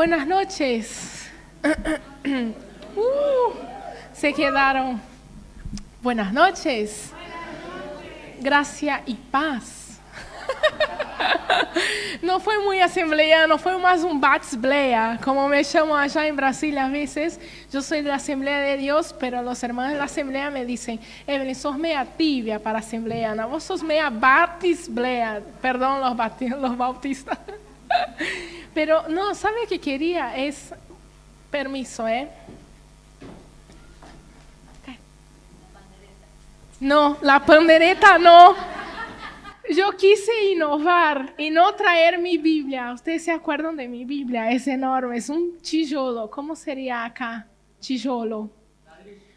Buenas noches. Uh, se quedaron. Buenas noches. Gracia y paz. no fue muy muy no fue más un batisblea, como me llaman allá en Brasil a veces, yo soy de la asamblea de Dios, pero los hermanos de la asamblea me dicen, Evelyn, sos media tibia para asambleana, vos sos mea batisblea, perdón los bautistas. Pero no, ¿sabe qué quería? Es permiso, ¿eh? No, la pandereta no. Yo quise innovar y no traer mi Biblia. Ustedes se acuerdan de mi Biblia, es enorme, es un chillolo. ¿Cómo sería acá? Chillolo.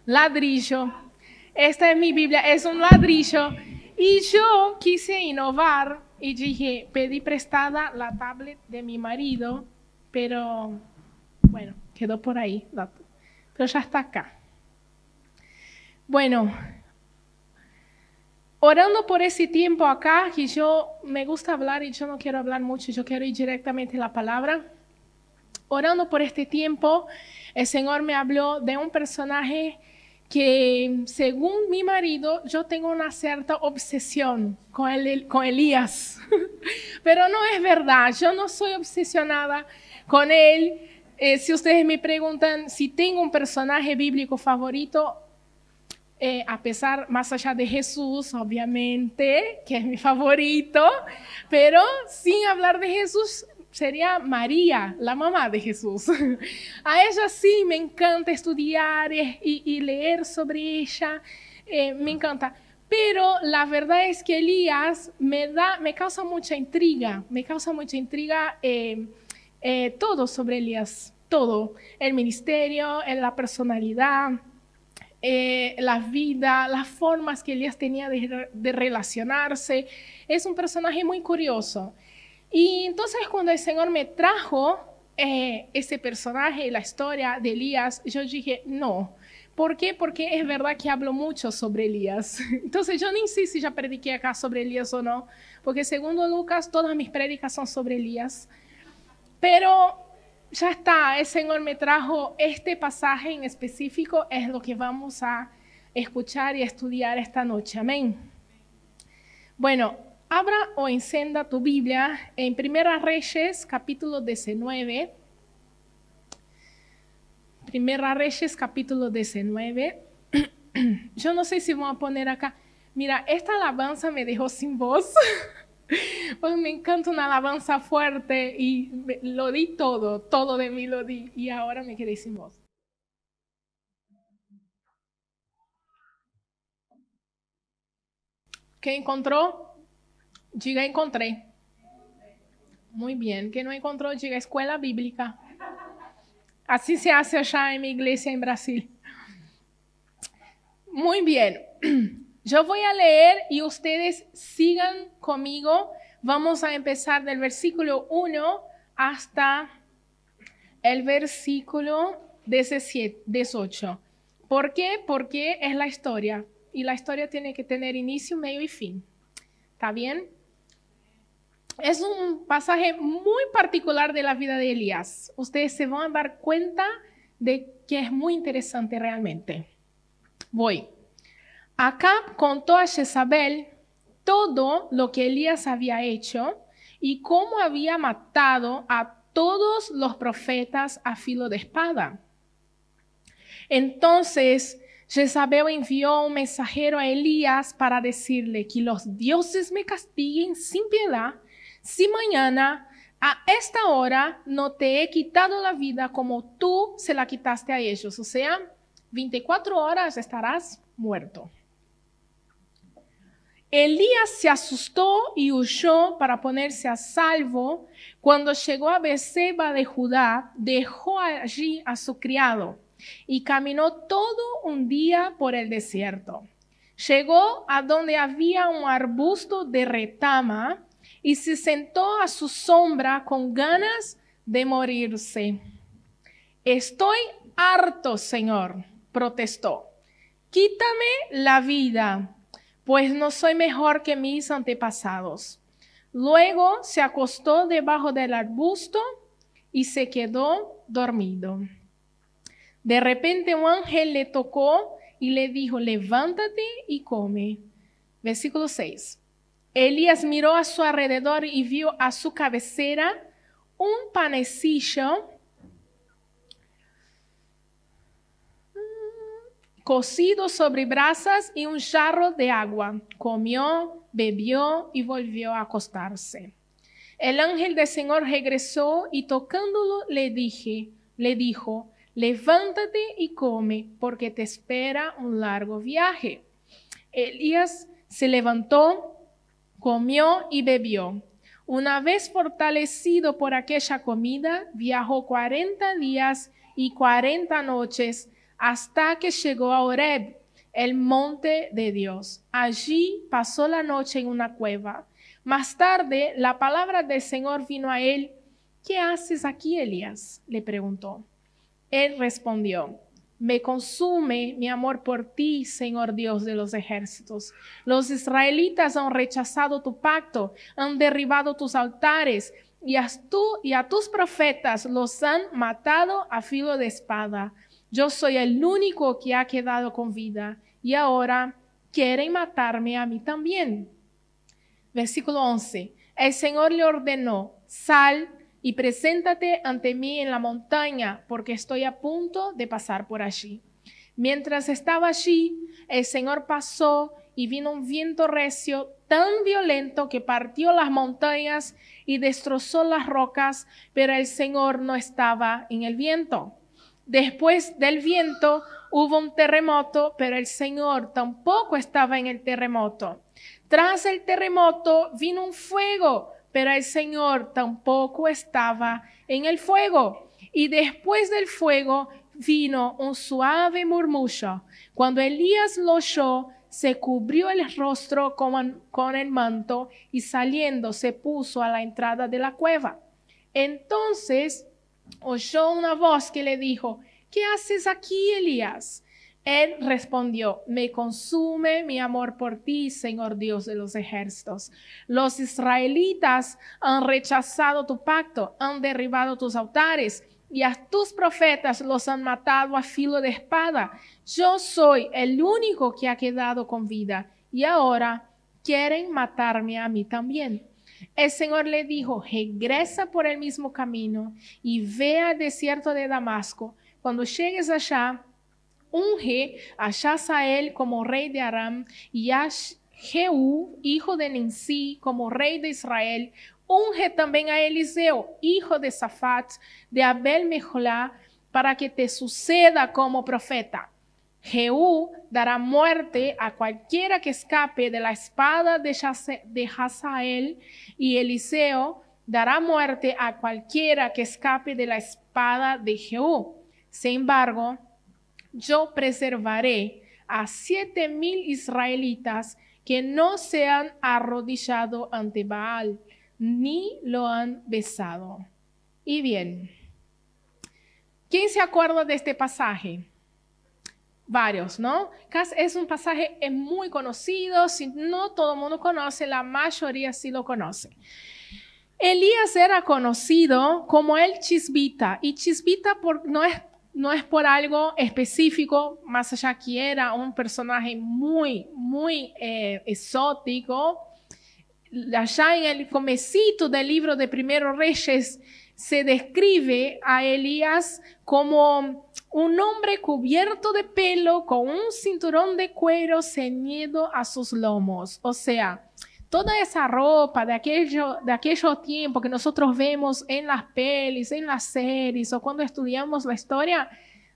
Ladrillo. Esta es mi Biblia, es un ladrillo. Y yo quise innovar y dije, pedí prestada la tablet de mi marido, pero bueno, quedó por ahí, pero ya está acá. Bueno, orando por ese tiempo acá, que yo me gusta hablar y yo no quiero hablar mucho, yo quiero ir directamente a la palabra. Orando por este tiempo, el Señor me habló de un personaje que según mi marido yo tengo una cierta obsesión con, él, con Elías, pero no es verdad, yo no soy obsesionada con él. Eh, si ustedes me preguntan si tengo un personaje bíblico favorito, eh, a pesar, más allá de Jesús, obviamente, que es mi favorito, pero sin hablar de Jesús, sería María, la mamá de Jesús. A ella sí me encanta estudiar y, leer sobre ella, eh, me encanta. Pero la verdad es que Elías me, da, me causa mucha intriga, me causa mucha intriga eh, eh, todo sobre Elías, todo, el ministerio, la personalidad. la vida, las formas que Elías tenía de, relacionarse. Es un personaje muy curioso. Y entonces cuando el Señor me trajo eh, ese personaje, la historia de Elías, yo dije, no. ¿Por qué? Porque es verdad que hablo mucho sobre Elías. Entonces yo ni sé si ya prediqué acá sobre Elías o no, porque según Lucas todas mis prédicas son sobre Elías. Pero ya está, el Señor me trajo este pasaje en específico, es lo que vamos a escuchar y estudiar esta noche. Amén. Bueno, Abra o encenda tu Biblia en Primera Reyes, capítulo 19. Primera Reyes, capítulo 19. Yo no sé si voy a poner acá. Mira, esta alabanza me dejó sin voz. Pues me encanta una alabanza fuerte y lo di todo, todo de mí lo di y ahora me quedé sin voz. ¿Qué encontró? Diga encontré. Muy bien, que no encontró Diga Escuela Bíblica. Así se hace allá en mi iglesia en Brasil. Muy bien, yo voy a leer y ustedes sigan conmigo. Vamos a empezar del versículo 1 hasta el versículo 18. ¿Por qué? Porque es la historia y la historia tiene que tener inicio, medio y fin. ¿Está bien? es un pasaje muy particular de la vida de Elías. Ustedes se van a dar cuenta de que es muy interesante realmente. Voy. Acá contó a Jezabel todo lo que Elías había hecho y cómo había matado a todos los profetas a filo de espada. Entonces, Jezabel envió un mensajero a Elías para decirle que los dioses me castiguen sin piedad si mañana a esta hora no te he quitado la vida como tú se la quitaste a ellos. O sea, 24 horas estarás muerto. Elías se asustó y huyó para ponerse a salvo. Cuando llegó a Beceba de Judá, dejó allí a su criado y caminó todo un día por el desierto. Llegó a donde había un arbusto de retama y se sentó a su sombra con ganas de morirse. Estoy harto, Señor, protestó. Quítame la vida, pues no soy mejor que mis antepasados. Luego se acostó debajo del arbusto y se quedó dormido. De repente un ángel le tocó y le dijo, levántate y come. Versículo 6. Elías miró a su alrededor y vio a su cabecera un panecillo cocido sobre brasas y un jarro de agua. Comió, bebió y volvió a acostarse. El ángel del Señor regresó y tocándolo le dije, le dijo, levántate y come, porque te espera un largo viaje. Elías se levantó comió y bebió. Una vez fortalecido por aquella comida, viajó cuarenta días y cuarenta noches hasta que llegó a Oreb, el monte de Dios. Allí pasó la noche en una cueva. Más tarde, la palabra del Señor vino a él. ¿Qué haces aquí, Elías? le preguntó. Él respondió, me consume mi amor por ti, Señor Dios de los ejércitos. Los israelitas han rechazado tu pacto, han derribado tus altares y a, tú, y a tus profetas los han matado a filo de espada. Yo soy el único que ha quedado con vida y ahora quieren matarme a mí también. Versículo 11. El Señor le ordenó, sal y preséntate ante mí en la montaña, porque estoy a punto de pasar por allí. Mientras estaba allí, el Señor pasó y vino un viento recio tan violento que partió las montañas y destrozó las rocas, pero el Señor no estaba en el viento. Después del viento hubo un terremoto, pero el Señor tampoco estaba en el terremoto. Tras el terremoto vino un fuego pero el Señor tampoco estaba en el fuego. Y después del fuego vino un suave murmullo. Cuando Elías lo oyó, se cubrió el rostro con, el manto y saliendo se puso a la entrada de la cueva. Entonces oyó una voz que le dijo, ¿qué haces aquí, Elías? Él respondió, me consume mi amor por ti, Señor Dios de los ejércitos. Los israelitas han rechazado tu pacto, han derribado tus altares y a tus profetas los han matado a filo de espada. Yo soy el único que ha quedado con vida y ahora quieren matarme a mí también. El Señor le dijo, regresa por el mismo camino y ve al desierto de Damasco. Cuando llegues allá, unge a Shazael como rey de Aram y a Jehú, hijo de Ninsi, como rey de Israel. Unge también a Eliseo, hijo de Safat, de Abel Mejolá, para que te suceda como profeta. Jehú dará muerte a cualquiera que escape de la espada de Hazael, y Eliseo dará muerte a cualquiera que escape de la espada de Jehú. Sin embargo, yo preservaré a siete mil israelitas que no se han arrodillado ante Baal ni lo han besado. Y bien, ¿quién se acuerda de este pasaje? Varios, ¿no? Es un pasaje eh, muy conocido, si no todo el mundo conoce, la mayoría sí lo conoce. Elías era conocido como el chisbita, y chisbita por, no es no es por algo específico, más allá que era un personaje muy, muy eh, exótico. Allá en el comecito del libro de Primero Reyes se describe a Elías como un hombre cubierto de pelo con un cinturón de cuero ceñido a sus lomos. O sea, toda esa ropa de, aquello, de aquellos tiempos que nosotros vemos en las pelis, en las series o cuando estudiamos la historia,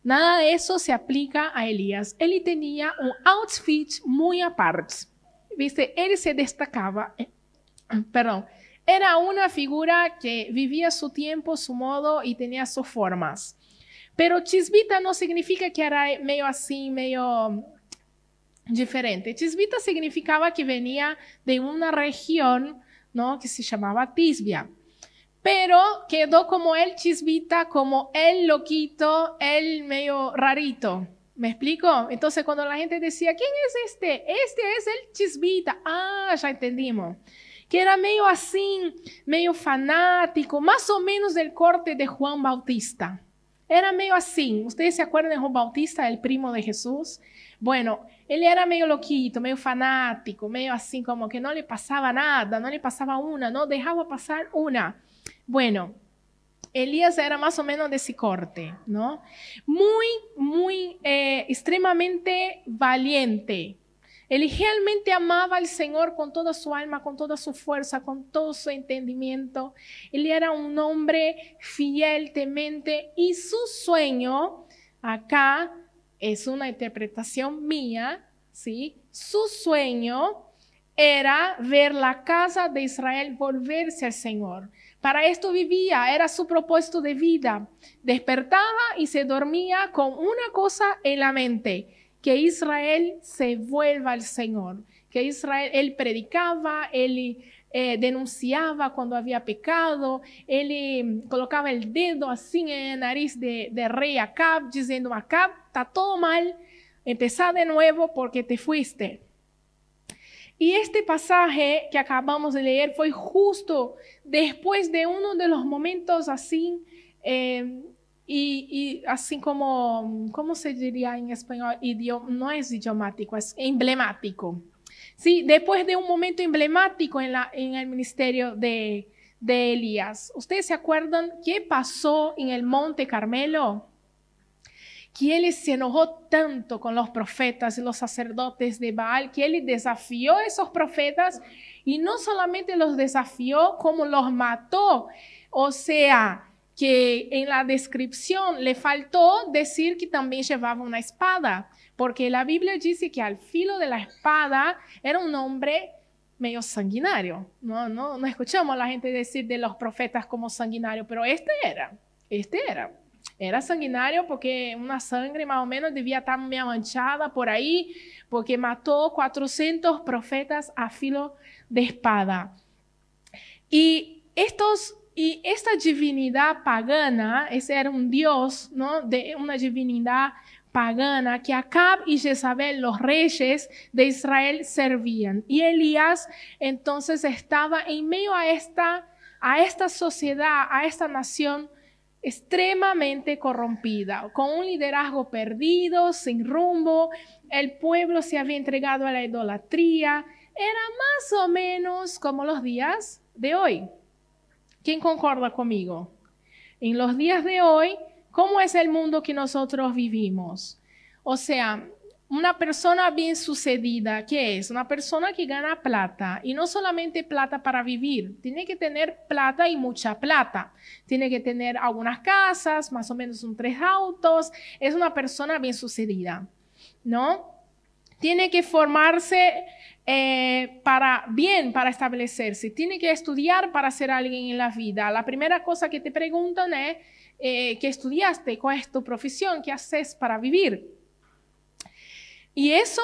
nada de eso se aplica a Elías. Él tenía un outfit muy aparte. Viste, él se destacaba, eh, perdón, era una figura que vivía su tiempo, su modo y tenía sus formas. Pero chisbita no significa que era medio así, medio diferente. chisvita significaba que venía de una región ¿no? que se llamaba Tisbia, pero quedó como el chisbita, como el loquito, el medio rarito. ¿Me explico? Entonces cuando la gente decía, ¿quién es este? Este es el chisbita. Ah, ya entendimos. Que era medio así, medio fanático, más o menos del corte de Juan Bautista. Era medio así. ¿Ustedes se acuerdan de Juan Bautista, el primo de Jesús? Bueno, él era medio loquito, medio fanático, medio así como que no le pasaba nada, no le pasaba una, no dejaba pasar una. Bueno, Elías era más o menos de ese corte, ¿no? Muy, muy, eh, extremadamente valiente. Él realmente amaba al Señor con toda su alma, con toda su fuerza, con todo su entendimiento. Él era un hombre fiel, temente, y su sueño acá es una interpretación mía, ¿sí? Su sueño era ver la casa de Israel volverse al Señor. Para esto vivía, era su propósito de vida. Despertaba y se dormía con una cosa en la mente, que Israel se vuelva al Señor. Que Israel, él predicaba, él eh, denunciaba cuando había pecado, él em, colocaba el dedo así en la nariz de, rey Acab, diciendo, Acab, está todo mal, empezá de nuevo porque te fuiste. Y este pasaje que acabamos de leer fue justo después de uno de los momentos así, em, y, así como, ¿cómo se diría en español? Idioma, no es idiomático, es emblemático. Sí, después de un momento emblemático en, el ministerio de, de Elías. ¿Ustedes se acuerdan qué pasó en el monte Carmelo? que él se enojó tanto con los profetas y los sacerdotes de Baal, que él desafió a esos profetas y no solamente los desafió, como los mató. O sea, que en la descripción le faltó decir que también llevaba una espada porque la Biblia dice que al filo de la espada era un hombre medio sanguinario. No, no, escuchamos a la gente decir de los profetas como sanguinario, pero este era, este era. Era sanguinario porque una sangre más o menos debía estar medio manchada por ahí, porque mató 400 profetas a filo de espada. Y estos y esta divinidad pagana, ese era un dios, ¿no? De una divinidad pagana que Acab y Jezabel, los reyes de Israel, servían. Y Elías entonces estaba en medio a esta, a esta sociedad, a esta nación extremadamente corrompida, con un liderazgo perdido, sin rumbo, el pueblo se había entregado a la idolatría, era más o menos como los días de hoy. ¿Quién concorda conmigo? En los días de hoy, ¿Cómo es el mundo que nosotros vivimos? O sea, una persona bien sucedida, ¿qué es? Una persona que gana plata y no solamente plata para vivir, tiene que tener plata y mucha plata. Tiene que tener algunas casas, más o menos un tres autos. Es una persona bien sucedida, ¿no? Tiene que formarse eh, para bien para establecerse, tiene que estudiar para ser alguien en la vida. La primera cosa que te preguntan es eh, qué estudiaste, cuál es tu profesión, qué haces para vivir. Y eso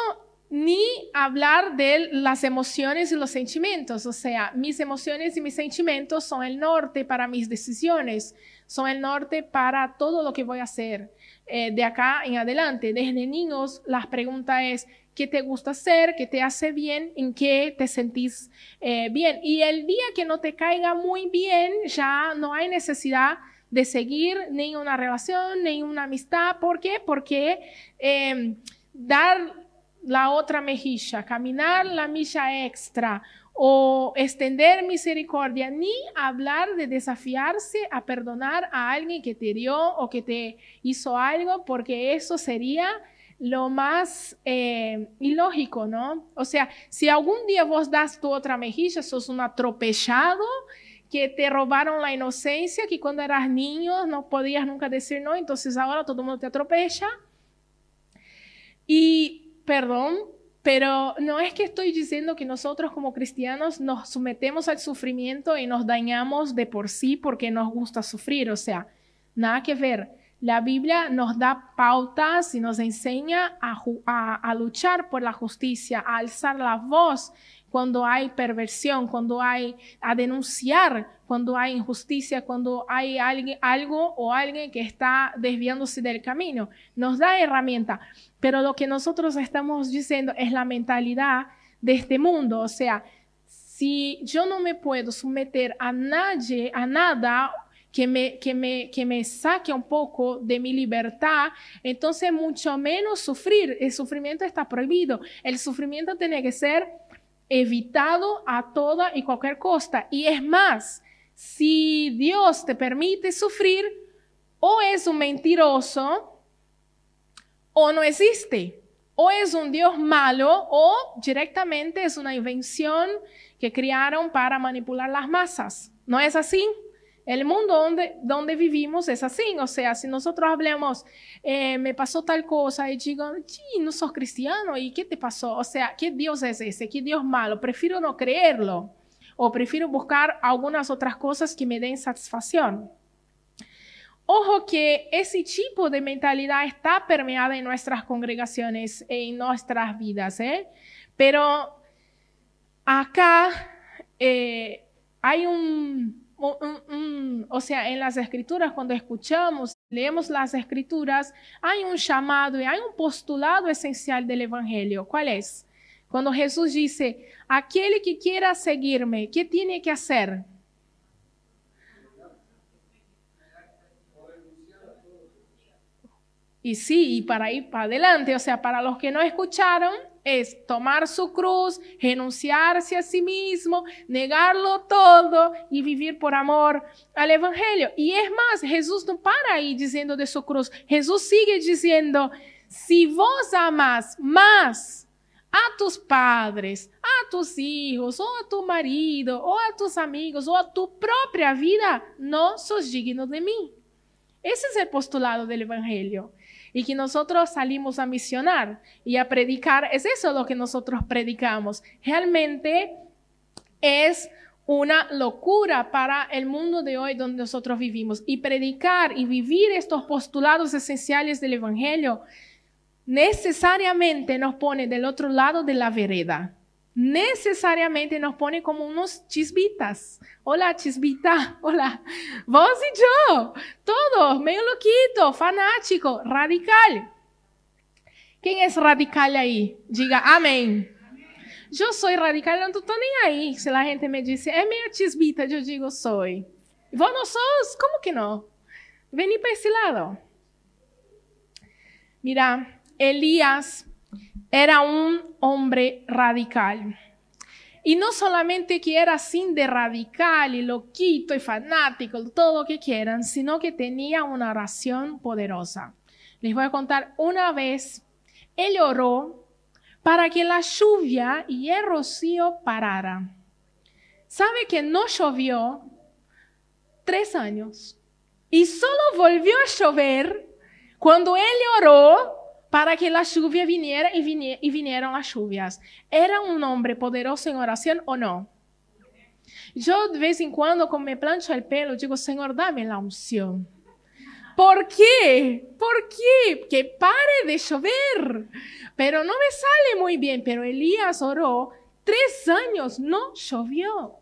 ni hablar de las emociones y los sentimientos. O sea, mis emociones y mis sentimientos son el norte para mis decisiones, son el norte para todo lo que voy a hacer eh, de acá en adelante. Desde niños, la pregunta es, ¿qué te gusta hacer? ¿Qué te hace bien? ¿En qué te sentís eh, bien? Y el día que no te caiga muy bien, ya no hay necesidad de seguir ni una relación, ni una amistad. ¿Por qué? Porque em, dar la otra mejilla, caminar la milla extra o extender misericordia, ni hablar de desafiarse a perdonar a alguien que te dio o que te hizo algo, porque eso sería lo más em, ilógico, ¿no? O sea, si algún día vos das tu otra mejilla, sos un atropellado que te robaron la inocencia, que cuando eras niño no podías nunca decir no, entonces ahora todo el mundo te atropella. Y, perdón, pero no es que estoy diciendo que nosotros como cristianos nos sometemos al sufrimiento y nos dañamos de por sí porque nos gusta sufrir, o sea, nada que ver. La Biblia nos da pautas y nos enseña a, luchar por la justicia, a alzar la voz cuando hay perversión, cuando hay a denunciar, cuando hay injusticia, cuando hay algo o alguien que está desviándose del camino. Nos da herramienta, pero lo que nosotros estamos diciendo es la mentalidad de este mundo, o sea, si yo no me puedo someter a nadie, a nada que me, que me, que me saque un poco de mi libertad, entonces mucho menos sufrir. El sufrimiento está prohibido. El sufrimiento tiene que ser evitado a toda y cualquier costa. Y es más, si Dios te permite sufrir, o es un mentiroso, o no existe, o es un Dios malo, o directamente es una invención que crearon para manipular las masas. ¿No es así? El mundo donde, donde vivimos es así, o sea, si nosotros hablamos, eh, me pasó tal cosa, y digo, sí, no sos cristiano, ¿y qué te pasó? O sea, ¿qué Dios es ese? ¿Qué Dios malo? Prefiero no creerlo, o prefiero buscar algunas otras cosas que me den satisfacción. Ojo que ese tipo de mentalidad está permeada en nuestras congregaciones, e en nuestras vidas, ¿eh? Pero acá eh, hay un Mm, mm". o sea, en las escrituras, cuando escuchamos, leemos las escrituras, hay un llamado y hay un postulado esencial del Evangelio. ¿Cuál es? Cuando Jesús dice, aquel que quiera seguirme, ¿qué tiene que hacer? Y sí, y para ir para adelante, o sea, para los que no escucharon, es tomar su cruz, renunciarse a sí mismo, negarlo todo y vivir por amor al Evangelio. Y es más, Jesús no para ahí diciendo de su cruz. Jesús sigue diciendo, si vos amas más a tus padres, a tus hijos, o a tu marido, o a tus amigos, o a tu propia vida, no sos digno de mí. Ese es el postulado del Evangelio. Y que nosotros salimos a misionar y a predicar, es eso lo que nosotros predicamos. Realmente es una locura para el mundo de hoy donde nosotros vivimos. Y predicar y vivir estos postulados esenciales del Evangelio necesariamente nos pone del otro lado de la vereda necessariamente nos põe como uns chisbitas. Olá, chisbita, olá. Vos e eu, todos, meio louquito, fanático, radical. Quem é radical aí? Diga amém. Eu sou radical, não estou nem aí. Se a gente me disse, é meio chisbita, eu digo, sou. Vós não sois? Como que não? Vem para esse lado. Mira, Elias Era un hombre radical. Y no solamente que era sin de radical y loquito y fanático, todo lo que quieran, sino que tenía una ración poderosa. Les voy a contar una vez, él oró para que la lluvia y el rocío parara. ¿Sabe que no llovió tres años? Y solo volvió a llover cuando él oró para que la lluvia viniera y, viniera, y vinieron las lluvias. ¿Era un hombre poderoso en oración o no? Yo de vez en cuando, cuando me plancho el pelo, digo, Señor, dame la unción. ¿Por qué? ¿Por qué? Que pare de llover. Pero no me sale muy bien. Pero Elías oró, tres años no llovió.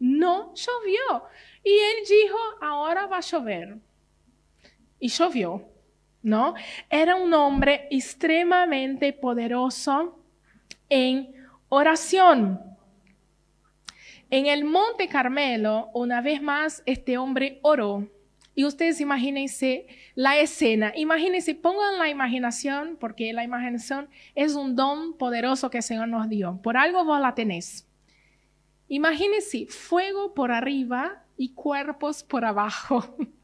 No llovió. Y él dijo, ahora va a llover. Y llovió. ¿no? Era un hombre extremadamente poderoso en oración. En el Monte Carmelo, una vez más, este hombre oró. Y ustedes imagínense la escena, imagínense, pongan la imaginación, porque la imaginación es un don poderoso que el Señor nos dio. Por algo vos la tenés. Imagínense fuego por arriba y cuerpos por abajo.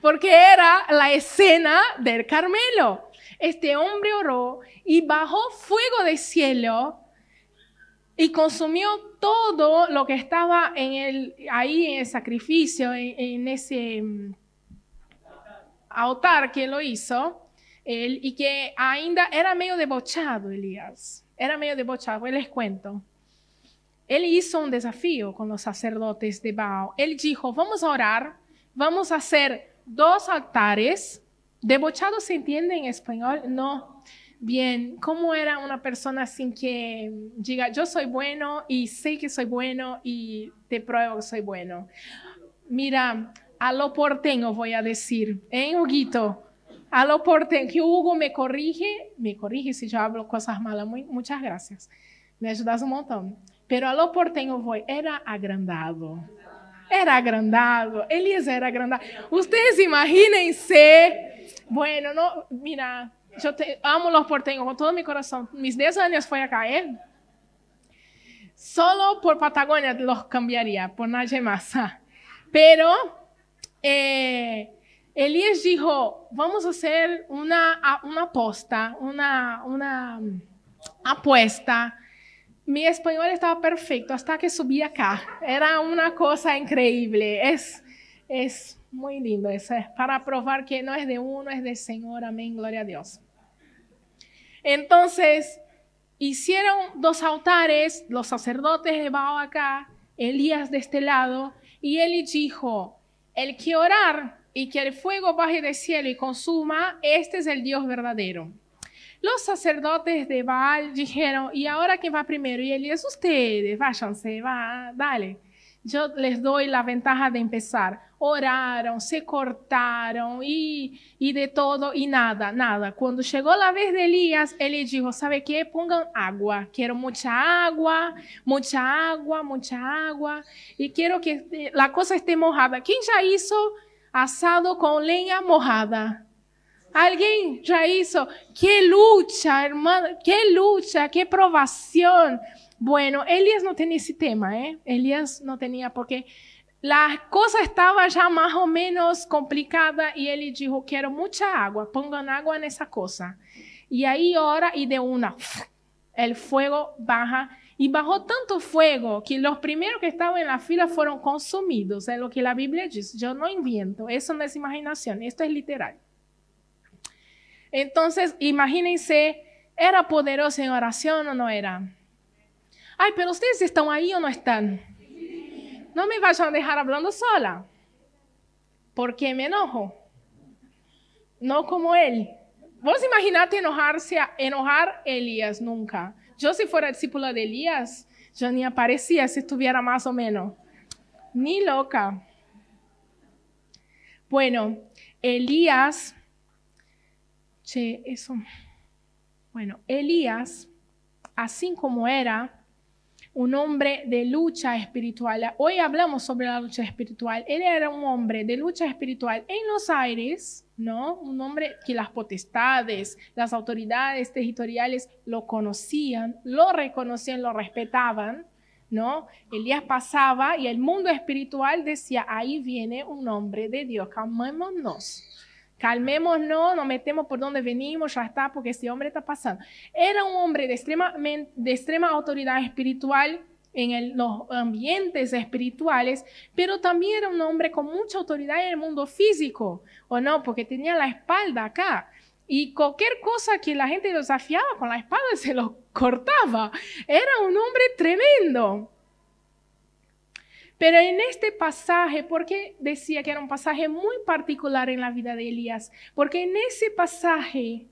porque era la escena del Carmelo. Este hombre oró y bajó fuego del cielo y consumió todo lo que estaba en el, ahí en el sacrificio, en, ese mm, altar que lo hizo, él, y que ainda era medio debochado, Elías. Era medio debochado, pues les cuento. Él hizo un desafío con los sacerdotes de Baal. Él dijo, vamos a orar Vamos a hacer dos altares. ¿Debochado se entiende en español? No. Bien, ¿cómo era una persona sin que diga, yo soy bueno y sé que soy bueno y te pruebo que soy bueno? Mira, a lo porteño voy a decir, ¿eh, Huguito? A lo porteño, que Hugo me corrige, me corrige si yo hablo cosas malas, muchas gracias, me ayudas un montón. Pero a lo porteño voy, era agrandado. era agrandado, Elías era agrandado. Ustedes imagínense, bueno, no, mira, yo te, amo los porteños con todo mi corazón. Mis 10 años fue acá, ¿eh? Solo por Patagonia los cambiaría, por nadie más. Ah. Pero eh, Elías dijo, vamos a hacer una, una aposta, una, una mm, apuesta Mi español estaba perfecto hasta que subí acá. Era una cosa increíble. Es, es muy lindo. Es para probar que no es de uno, es de Señor. Amén. Gloria a Dios. Entonces, hicieron dos altares, los sacerdotes de Bao acá, Elías de este lado, y él dijo, el que orar y que el fuego baje del cielo y consuma, este es el Dios verdadero. Los sacerdotes de Baal dijeron, ¿y ahora quién va primero? Y él, es ustedes, váyanse, va, dale. Yo les doy la ventaja de empezar. Oraron, se cortaron y, y de todo y nada, nada. Cuando llegó la vez de Elías, él disse: dijo, ¿sabe qué? Pongan agua. Quiero mucha agua, mucha agua, mucha agua. Y quiero que eh, la cosa esté mojada. ¿Quién ya hizo asado con leña mojada? Alguien ya hizo. Qué lucha, hermano. Qué lucha, qué probación. Bueno, Elías no tenía ese tema, ¿eh? Elías no tenía porque la cosa estaba ya más o menos complicada y él dijo, quiero mucha agua, pongan agua en esa cosa. Y ahí ora y de una, el fuego baja. Y bajó tanto fuego que los primeros que estaban en la fila fueron consumidos. Es lo que la Biblia dice. Yo no invento, eso no es imaginación, esto es literal. Entonces, imagínense, ¿era poderoso en oración o no era? Ay, pero ustedes están ahí o no están. No me vayan a dejar hablando sola, porque me enojo. No como él. Vos imaginate enojarse, enojar Elías nunca. Yo si fuera discípula de Elías, yo ni aparecía si estuviera más o menos. Ni loca. Bueno, Elías Che, eso. Bueno, Elías, así como era un hombre de lucha espiritual, hoy hablamos sobre la lucha espiritual, él era un hombre de lucha espiritual en los aires, ¿no? Un hombre que las potestades, las autoridades territoriales lo conocían, lo reconocían, lo respetaban. ¿no? Elías pasaba y el mundo espiritual decía, ahí viene un hombre de Dios, calmémonos calmémonos, no metemos por donde venimos, ya está, porque este hombre está pasando. Era un hombre de extrema, autoridad espiritual en los ambientes espirituales, pero también era un hombre con mucha autoridad en el mundo físico, ¿o no? Porque tenía la espalda acá. Y cualquier cosa que la gente desafiaba con la espalda, se lo cortaba. Era un hombre tremendo. Pero en este pasaje, porque decía que era un pasaje muy particular en la vida de Elías? Porque en ese pasaje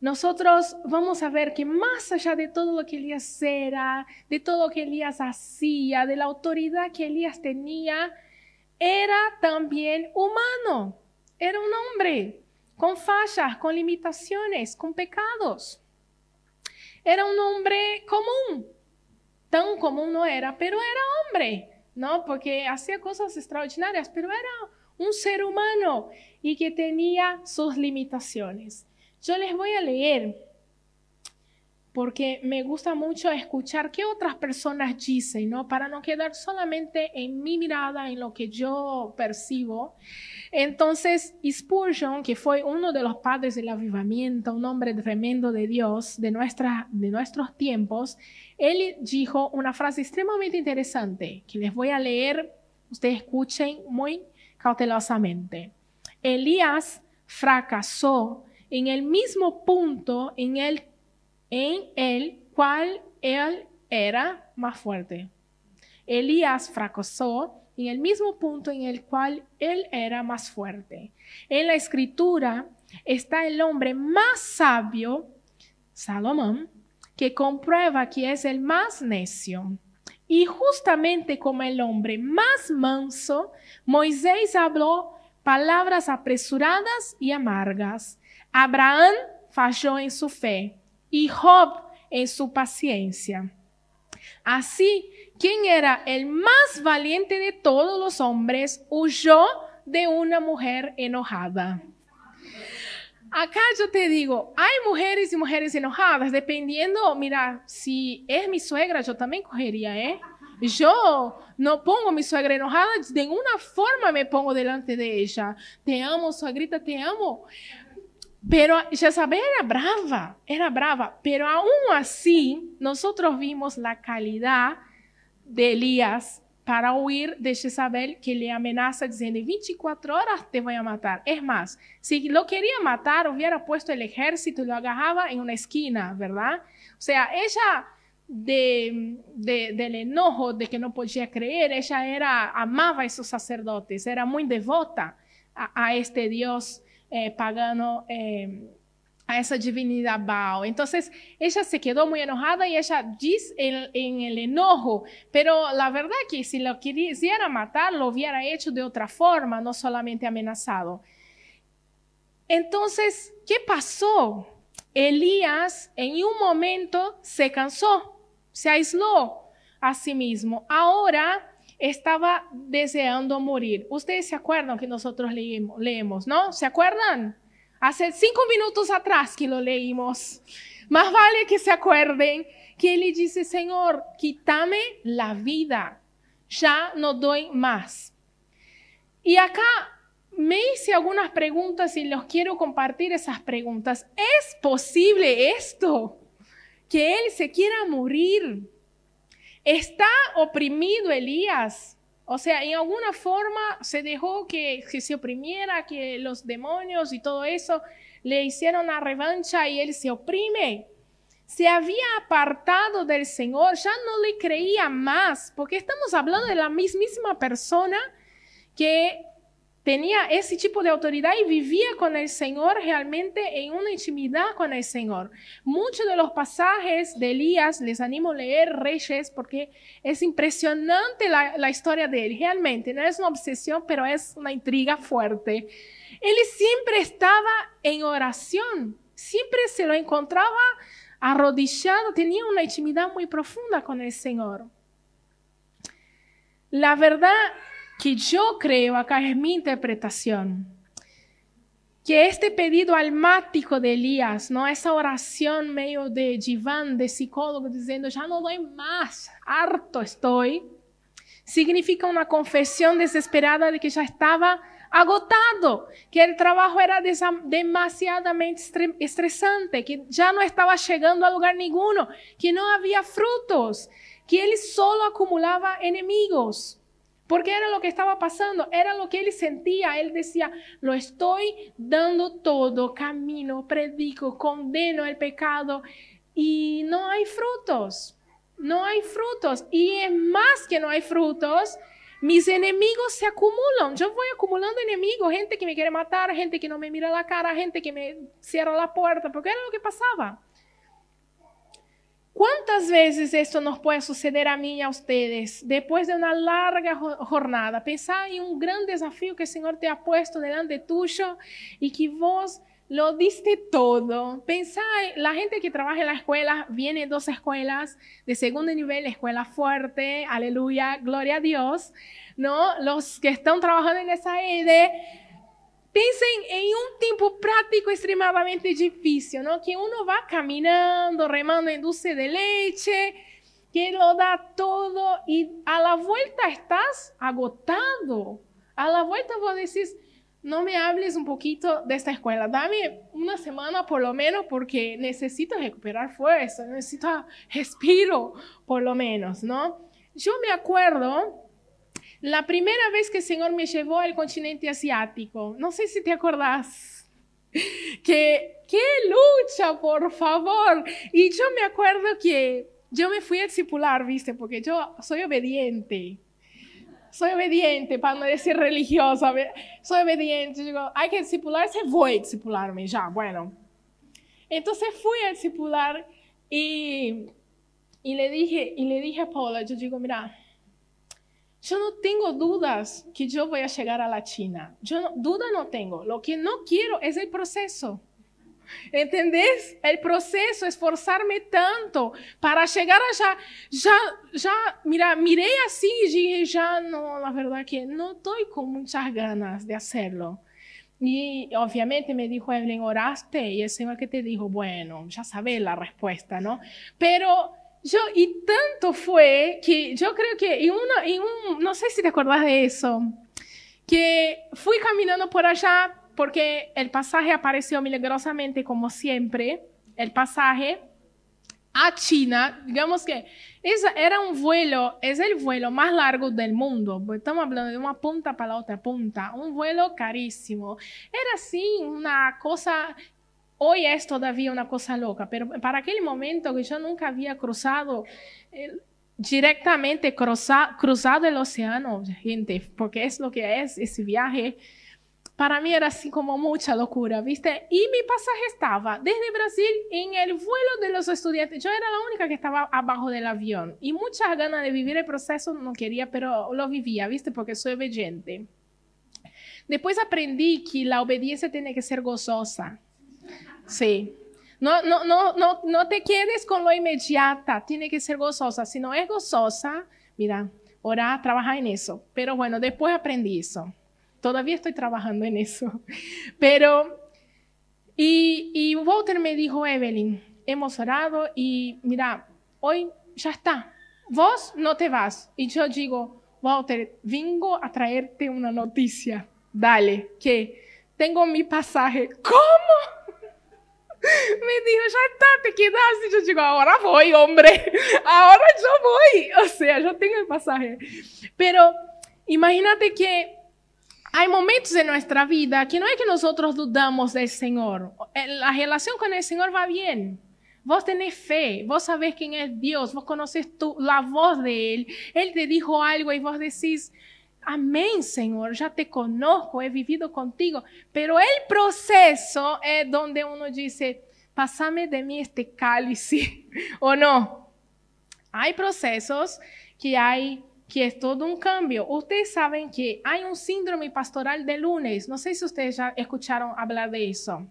nosotros vamos a ver que más allá de todo lo que Elías era, de todo lo que Elías hacía, de la autoridad que Elías tenía, era también humano, era un hombre con fallas, con limitaciones, con pecados. Era un hombre común, tan común no era, pero era hombre. ¿no? Porque hacía cosas extraordinarias, pero era un ser humano y que tenía sus limitaciones. Yo les voy a leer porque me gusta mucho escuchar qué otras personas dicen, ¿no? Para no quedar solamente en mi mirada, en lo que yo percibo. Entonces, Spurgeon, que fue uno de los padres del avivamiento, un hombre tremendo de Dios, de, nuestra, de nuestros tiempos, él dijo una frase extremadamente interesante que les voy a leer, ustedes escuchen muy cautelosamente. Elías fracasó en el mismo punto en el en el cual él era más fuerte. Elías fracasó en el mismo punto en el cual él era más fuerte. En la escritura está el hombre más sabio, Salomón, que comprueba que es el más necio. Y justamente como el hombre más manso, Moisés habló palabras apresuradas y amargas. Abraham falló en su fe, y Job en su paciencia. Así, quien era el más valiente de todos los hombres, huyó de una mujer enojada. Acá yo te digo, hay mujeres y mujeres enojadas, dependiendo, mira, si es mi suegra, yo también cogería, ¿eh? Yo no pongo a mi suegra enojada, de ninguna forma me pongo delante de ella. Te amo, suegrita, te amo. Pero Jezabel era brava, era brava, pero aún así nosotros vimos la calidad de Elías para huir de Jezabel que le amenaza diciendo 24 horas te voy a matar. Es más, si lo quería matar hubiera puesto el ejército y lo agarraba en una esquina, ¿verdad? O sea, ella del enojo de que no podía creer, ella era, amaba a esos sacerdotes, era muy devota a este Dios eh, pagano em, a esa divinidad Baal. Entonces ella se quedó muy enojada y ella dice en, el enojo, pero la verdad que si lo quisiera matar, lo hubiera hecho de otra forma, no solamente amenazado. Entonces, ¿qué pasó? Elías en un momento se cansó, se aisló a sí mismo. Ahora estaba deseando morir. Ustedes se acuerdan que nosotros leímos, leemos ¿no? ¿Se acuerdan? Hace cinco minutos atrás que lo leímos. Más vale que se acuerden que él le dice, Señor, quítame la vida, ya no doy más. Y acá me hice algunas preguntas y los quiero compartir esas preguntas. ¿Es posible esto? Que él se quiera morir Está oprimido Elías. O sea, en alguna forma se dejó que, se oprimiera, que los demonios y todo eso le hicieron la revancha y él se oprime. Se había apartado del Señor, ya no le creía más, porque estamos hablando de la mismísima persona que tenía ese tipo de autoridad y vivía con el Señor realmente en una intimidad con el Señor. Muchos de los pasajes de Elías, les animo a leer Reyes porque es impresionante la, la historia de él, realmente, no es una obsesión, pero es una intriga fuerte. Él siempre estaba en oración, siempre se lo encontraba arrodillado, tenía una intimidad muy profunda con el Señor. La verdad que yo creo, acá es mi interpretación, que este pedido almático de Elías, ¿no? esa oración medio de diván, de psicólogo, diciendo, ya no doy más, harto estoy, significa una confesión desesperada de que ya estaba agotado, que el trabajo era demasiadamente estresante, que ya no estaba llegando a lugar ninguno, que no había frutos, que él solo acumulaba enemigos. Porque era lo que estaba pasando, era lo que él sentía. Él decía, lo estoy dando todo, camino, predico, condeno el pecado y no hay frutos, no hay frutos. Y es más que no hay frutos, mis enemigos se acumulan. Yo voy acumulando enemigos, gente que me quiere matar, gente que no me mira la cara, gente que me cierra la puerta, porque era lo que pasaba. ¿Cuántas veces esto nos puede suceder a mí y a ustedes después de una larga jornada? Pensar en un gran desafío que el Señor te ha puesto delante tuyo y que vos lo diste todo. Pensar, la gente que trabaja en la escuela viene de dos escuelas, de segundo nivel, escuela fuerte, aleluya, gloria a Dios, ¿no? Los que están trabajando en esa EDE Piensen en un tiempo práctico extremadamente difícil, ¿no? Que uno va caminando, remando en dulce de leche, que lo da todo y a la vuelta estás agotado. A la vuelta vos decís, no me hables un poquito de esta escuela, dame una semana por lo menos porque necesito recuperar fuerza, necesito respiro por lo menos, ¿no? Yo me acuerdo la primera vez que el Señor me llevó al continente asiático, no sé si te acordás, que qué lucha, por favor. Y yo me acuerdo que yo me fui a discipular, viste, porque yo soy obediente. Soy obediente, para no decir religiosa, soy obediente. digo, hay que discipularse, voy a discipularme ya, bueno. Entonces fui a discipular y, y, le dije, y le dije a Paula, yo digo, mira, yo no tengo dudas que yo voy a llegar a la China. Yo no, duda no tengo. Lo que no quiero es el proceso. ¿Entendés? El proceso, esforzarme tanto para llegar allá. Ya, ya, mira, miré así y dije, ya no, la verdad que no estoy con muchas ganas de hacerlo. Y obviamente me dijo Evelyn, oraste y el Señor que te dijo, bueno, ya sabes la respuesta, ¿no? Pero yo, y tanto fue que yo creo que en, uno un, no sé si te acuerdas de eso, que fui caminando por allá porque el pasaje apareció milagrosamente como siempre, el pasaje a China, digamos que era un vuelo, es el vuelo más largo del mundo, pues, estamos hablando de una punta para la otra punta, un vuelo carísimo. Era así una cosa Hoy es todavía una cosa loca, pero para aquel momento que yo nunca había cruzado eh, directamente cruzado el océano, gente, porque es lo que es ese viaje. Para mí era así como mucha locura, ¿viste? Y mi pasaje estaba desde Brasil en el vuelo de los estudiantes. Yo era la única que estaba abajo del avión y muchas ganas de vivir el proceso no quería, pero lo vivía, ¿viste? Porque soy obediente. Después aprendí que la obediencia tiene que ser gozosa Sí. No, no, no, no, no te quedes con lo inmediata, tiene que ser gozosa. Si no es gozosa, mira, orar, trabajar en eso. Pero bueno, después aprendí eso. Todavía estoy trabajando en eso. Pero, y, Walter me dijo, Evelyn, hemos orado y mira, hoy ya está. Vos no te vas. Y yo digo, Walter, vengo a traerte una noticia. Dale, que tengo mi pasaje. ¿Cómo? Me dijo, ya está, te quedas. Y yo digo, ahora voy, hombre. Ahora yo voy. O sea, yo tengo el pasaje. Pero imagínate que hay momentos en nuestra vida que no es que nosotros dudamos del Señor. La relación con el Señor va bien. Vos tenés fe, vos sabés quién es Dios, vos conoces tu, la voz de Él. Él te dijo algo y vos decís, Amén, Señor, ya te conozco, he vivido contigo, pero el proceso es donde uno dice, pasame de mí este cálice, ¿o no? Hay procesos que hay que es todo un cambio. Ustedes saben que hay un síndrome pastoral de lunes. No sé si ustedes ya escucharon hablar de eso.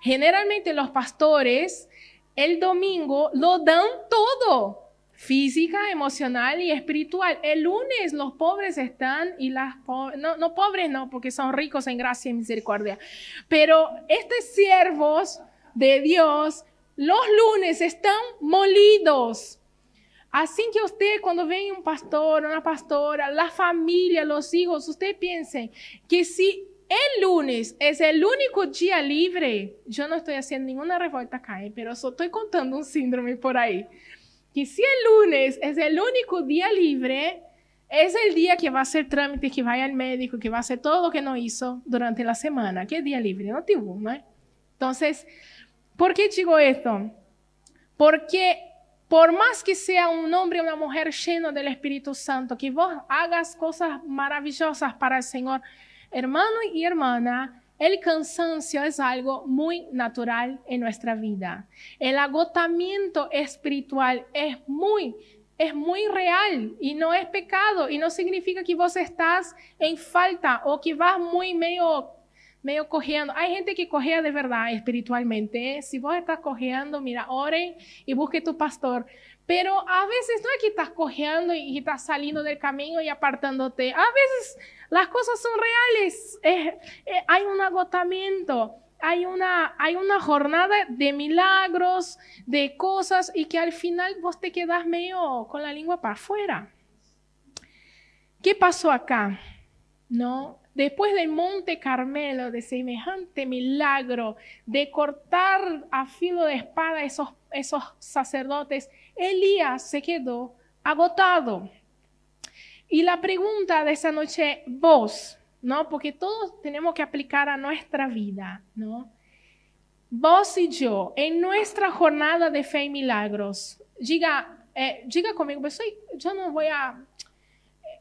Generalmente los pastores el domingo lo dan todo física, emocional y espiritual. El lunes los pobres están y las no, no pobres no, porque son ricos en gracia y misericordia, pero estos siervos de Dios los lunes están molidos. Así que usted cuando ve un pastor, una pastora, la familia, los hijos, usted piense que si el lunes es el único día libre, yo no estoy haciendo ninguna revuelta acá, ¿eh? pero estoy contando un síndrome por ahí que si el lunes es el único día libre, es el día que va a hacer trámite, que vaya al médico, que va a hacer todo lo que no hizo durante la semana. ¿Qué día libre? No tuvo, ¿no? Entonces, ¿por qué digo esto? Porque por más que sea un hombre o una mujer lleno del Espíritu Santo, que vos hagas cosas maravillosas para el Señor, hermano y hermana, el cansancio es algo muy natural en nuestra vida. El agotamiento espiritual es muy, es muy real y no es pecado y no significa que vos estás en falta o que vas muy medio medio cojeando. Hay gente que cojea de verdad espiritualmente. Si vos estás cojeando, mira, oren y busque tu pastor. Pero a veces no es que estás cojeando y estás saliendo del camino y apartándote. A veces las cosas son reales, eh, hay un agotamiento, hay una, hay una jornada de milagros, de cosas, y que al final vos te quedas medio con la lengua para afuera. ¿Qué pasó acá? ¿No? Después del Monte Carmelo, de semejante milagro, de cortar a filo de espada esos, esos sacerdotes, Elías se quedó agotado. Y la pregunta de esa noche, vos, ¿no? Porque todos tenemos que aplicar a nuestra vida, ¿no? Vos y yo, en nuestra jornada de fe y milagros, diga, eh, diga conmigo, pues soy, yo no voy a...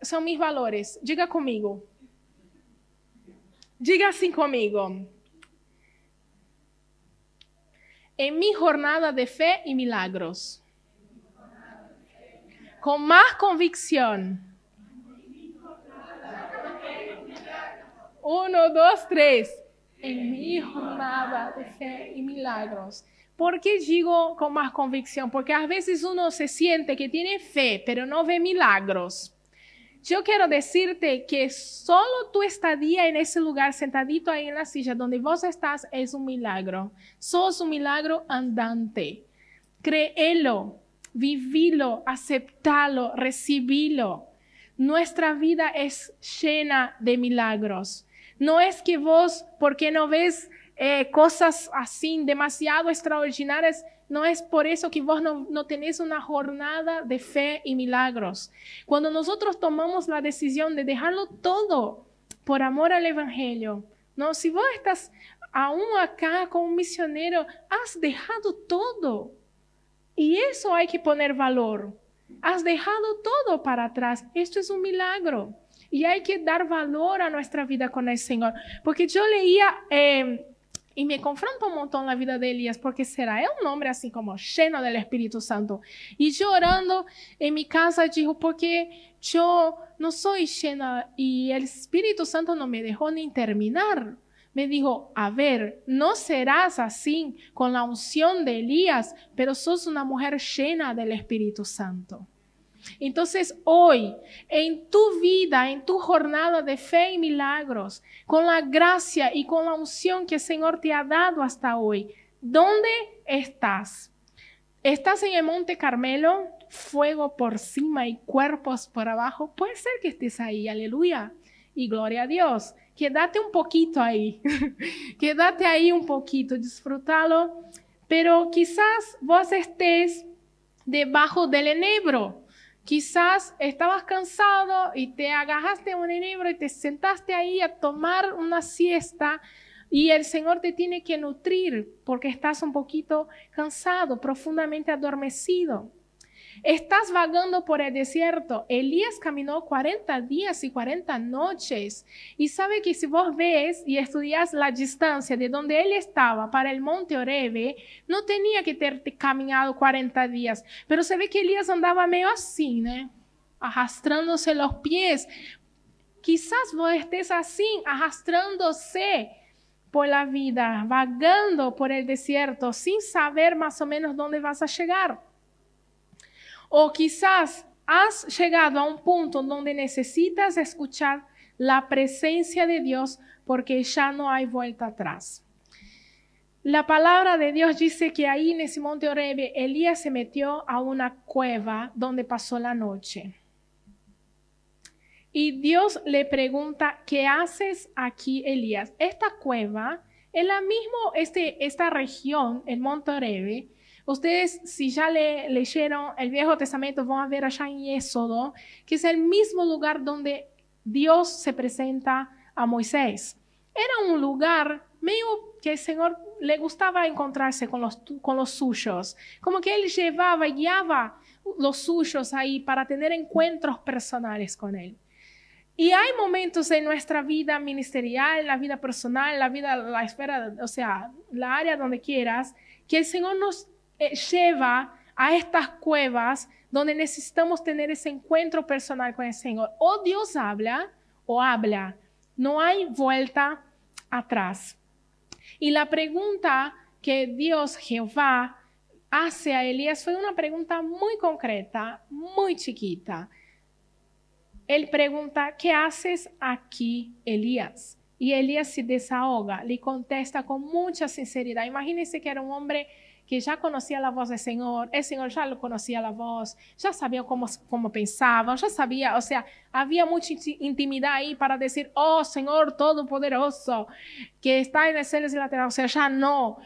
Son mis valores, diga conmigo. Diga así conmigo. En mi jornada de fe y milagros, con más convicción Uno, dos, tres. En mi jornada de fe y milagros. ¿Por qué digo con más convicción? Porque a veces uno se siente que tiene fe, pero no ve milagros. Yo quiero decirte que solo tu estadía en ese lugar, sentadito ahí en la silla donde vos estás, es un milagro. Sos un milagro andante. Créelo, vivilo, aceptalo, recibilo. Nuestra vida es llena de milagros. No es que vos, porque no ves eh, cosas así demasiado extraordinarias, no es por eso que vos no, no, tenés una jornada de fe y milagros. Cuando nosotros tomamos la decisión de dejarlo todo por amor al Evangelio, ¿no? si vos estás aún acá como misionero, has dejado todo. Y eso hay que poner valor. Has dejado todo para atrás. Esto es un milagro. Y hay que dar valor a nuestra vida con el Señor. Porque yo leía. Em, y me confronto un montón la vida de Elías, porque será un hombre así como lleno del Espíritu Santo. Y llorando en mi casa, dijo, porque yo no soy llena, y el Espíritu Santo no me dejó ni terminar. Me dijo, a ver, no serás así con la unción de Elías, pero sos una mujer llena del Espíritu Santo. Entonces hoy, en tu vida, en tu jornada de fe y milagros, con la gracia y con la unción que el Señor te ha dado hasta hoy, ¿dónde estás? ¿Estás en el Monte Carmelo? Fuego por cima y cuerpos por abajo. Puede ser que estés ahí, aleluya. Y gloria a Dios. Quédate un poquito ahí. Quédate ahí un poquito, disfrútalo. Pero quizás vos estés debajo del enebro Quizás estabas cansado y te agajaste a un libro y te sentaste ahí a tomar una siesta y el Señor te tiene que nutrir porque estás un poquito cansado, profundamente adormecido. Estás vagando por el desierto. Elías caminó 40 días y 40 noches. Y sabe que si vos ves y estudias la distancia de donde él estaba para el monte Orebe, no tenía que haber caminado 40 días. Pero se ve que Elías andaba medio así, Arrastrándose los pies. Quizás vos estés así, arrastrándose por la vida, vagando por el desierto, sin saber más o menos dónde vas a llegar. O quizás has llegado a un punto donde necesitas escuchar la presencia de Dios porque ya no hay vuelta atrás. La palabra de Dios dice que ahí en ese monte Orebe Elías se metió a una cueva donde pasó la noche. Y Dios le pregunta, ¿qué haces aquí, Elías? Esta cueva, en la misma, este, esta región, el monte Orebe, Ustedes, si ya le, leyeron el Viejo Testamento, van a ver allá en Éxodo, que es el mismo lugar donde Dios se presenta a Moisés. Era un lugar medio que el Señor le gustaba encontrarse con los, suyos, como que él llevaba, guiaba los suyos ahí para tener encuentros personales con él. Y hay momentos en nuestra vida ministerial, la vida personal, la vida, la esfera, o sea, la área donde quieras, que el Señor nos eh, lleva a estas cuevas donde necesitamos tener ese encuentro personal con el Señor. O Dios habla o habla. No hay vuelta atrás. Y la pregunta que Dios, Jehová, hace a Elías fue una pregunta muy concreta, muy chiquita. Él pregunta, ¿qué haces aquí, Elías? Y Elías se desahoga, le contesta con mucha sinceridad. Imagínense que era un hombre que ya conocía la voz del Señor, el Señor ya lo conocía la voz, ya sabía cómo pensaba, ya sabía, o sea, había mucha intimidad ahí para decir, oh Señor Todopoderoso, que está en y lateral, o sea, ya no.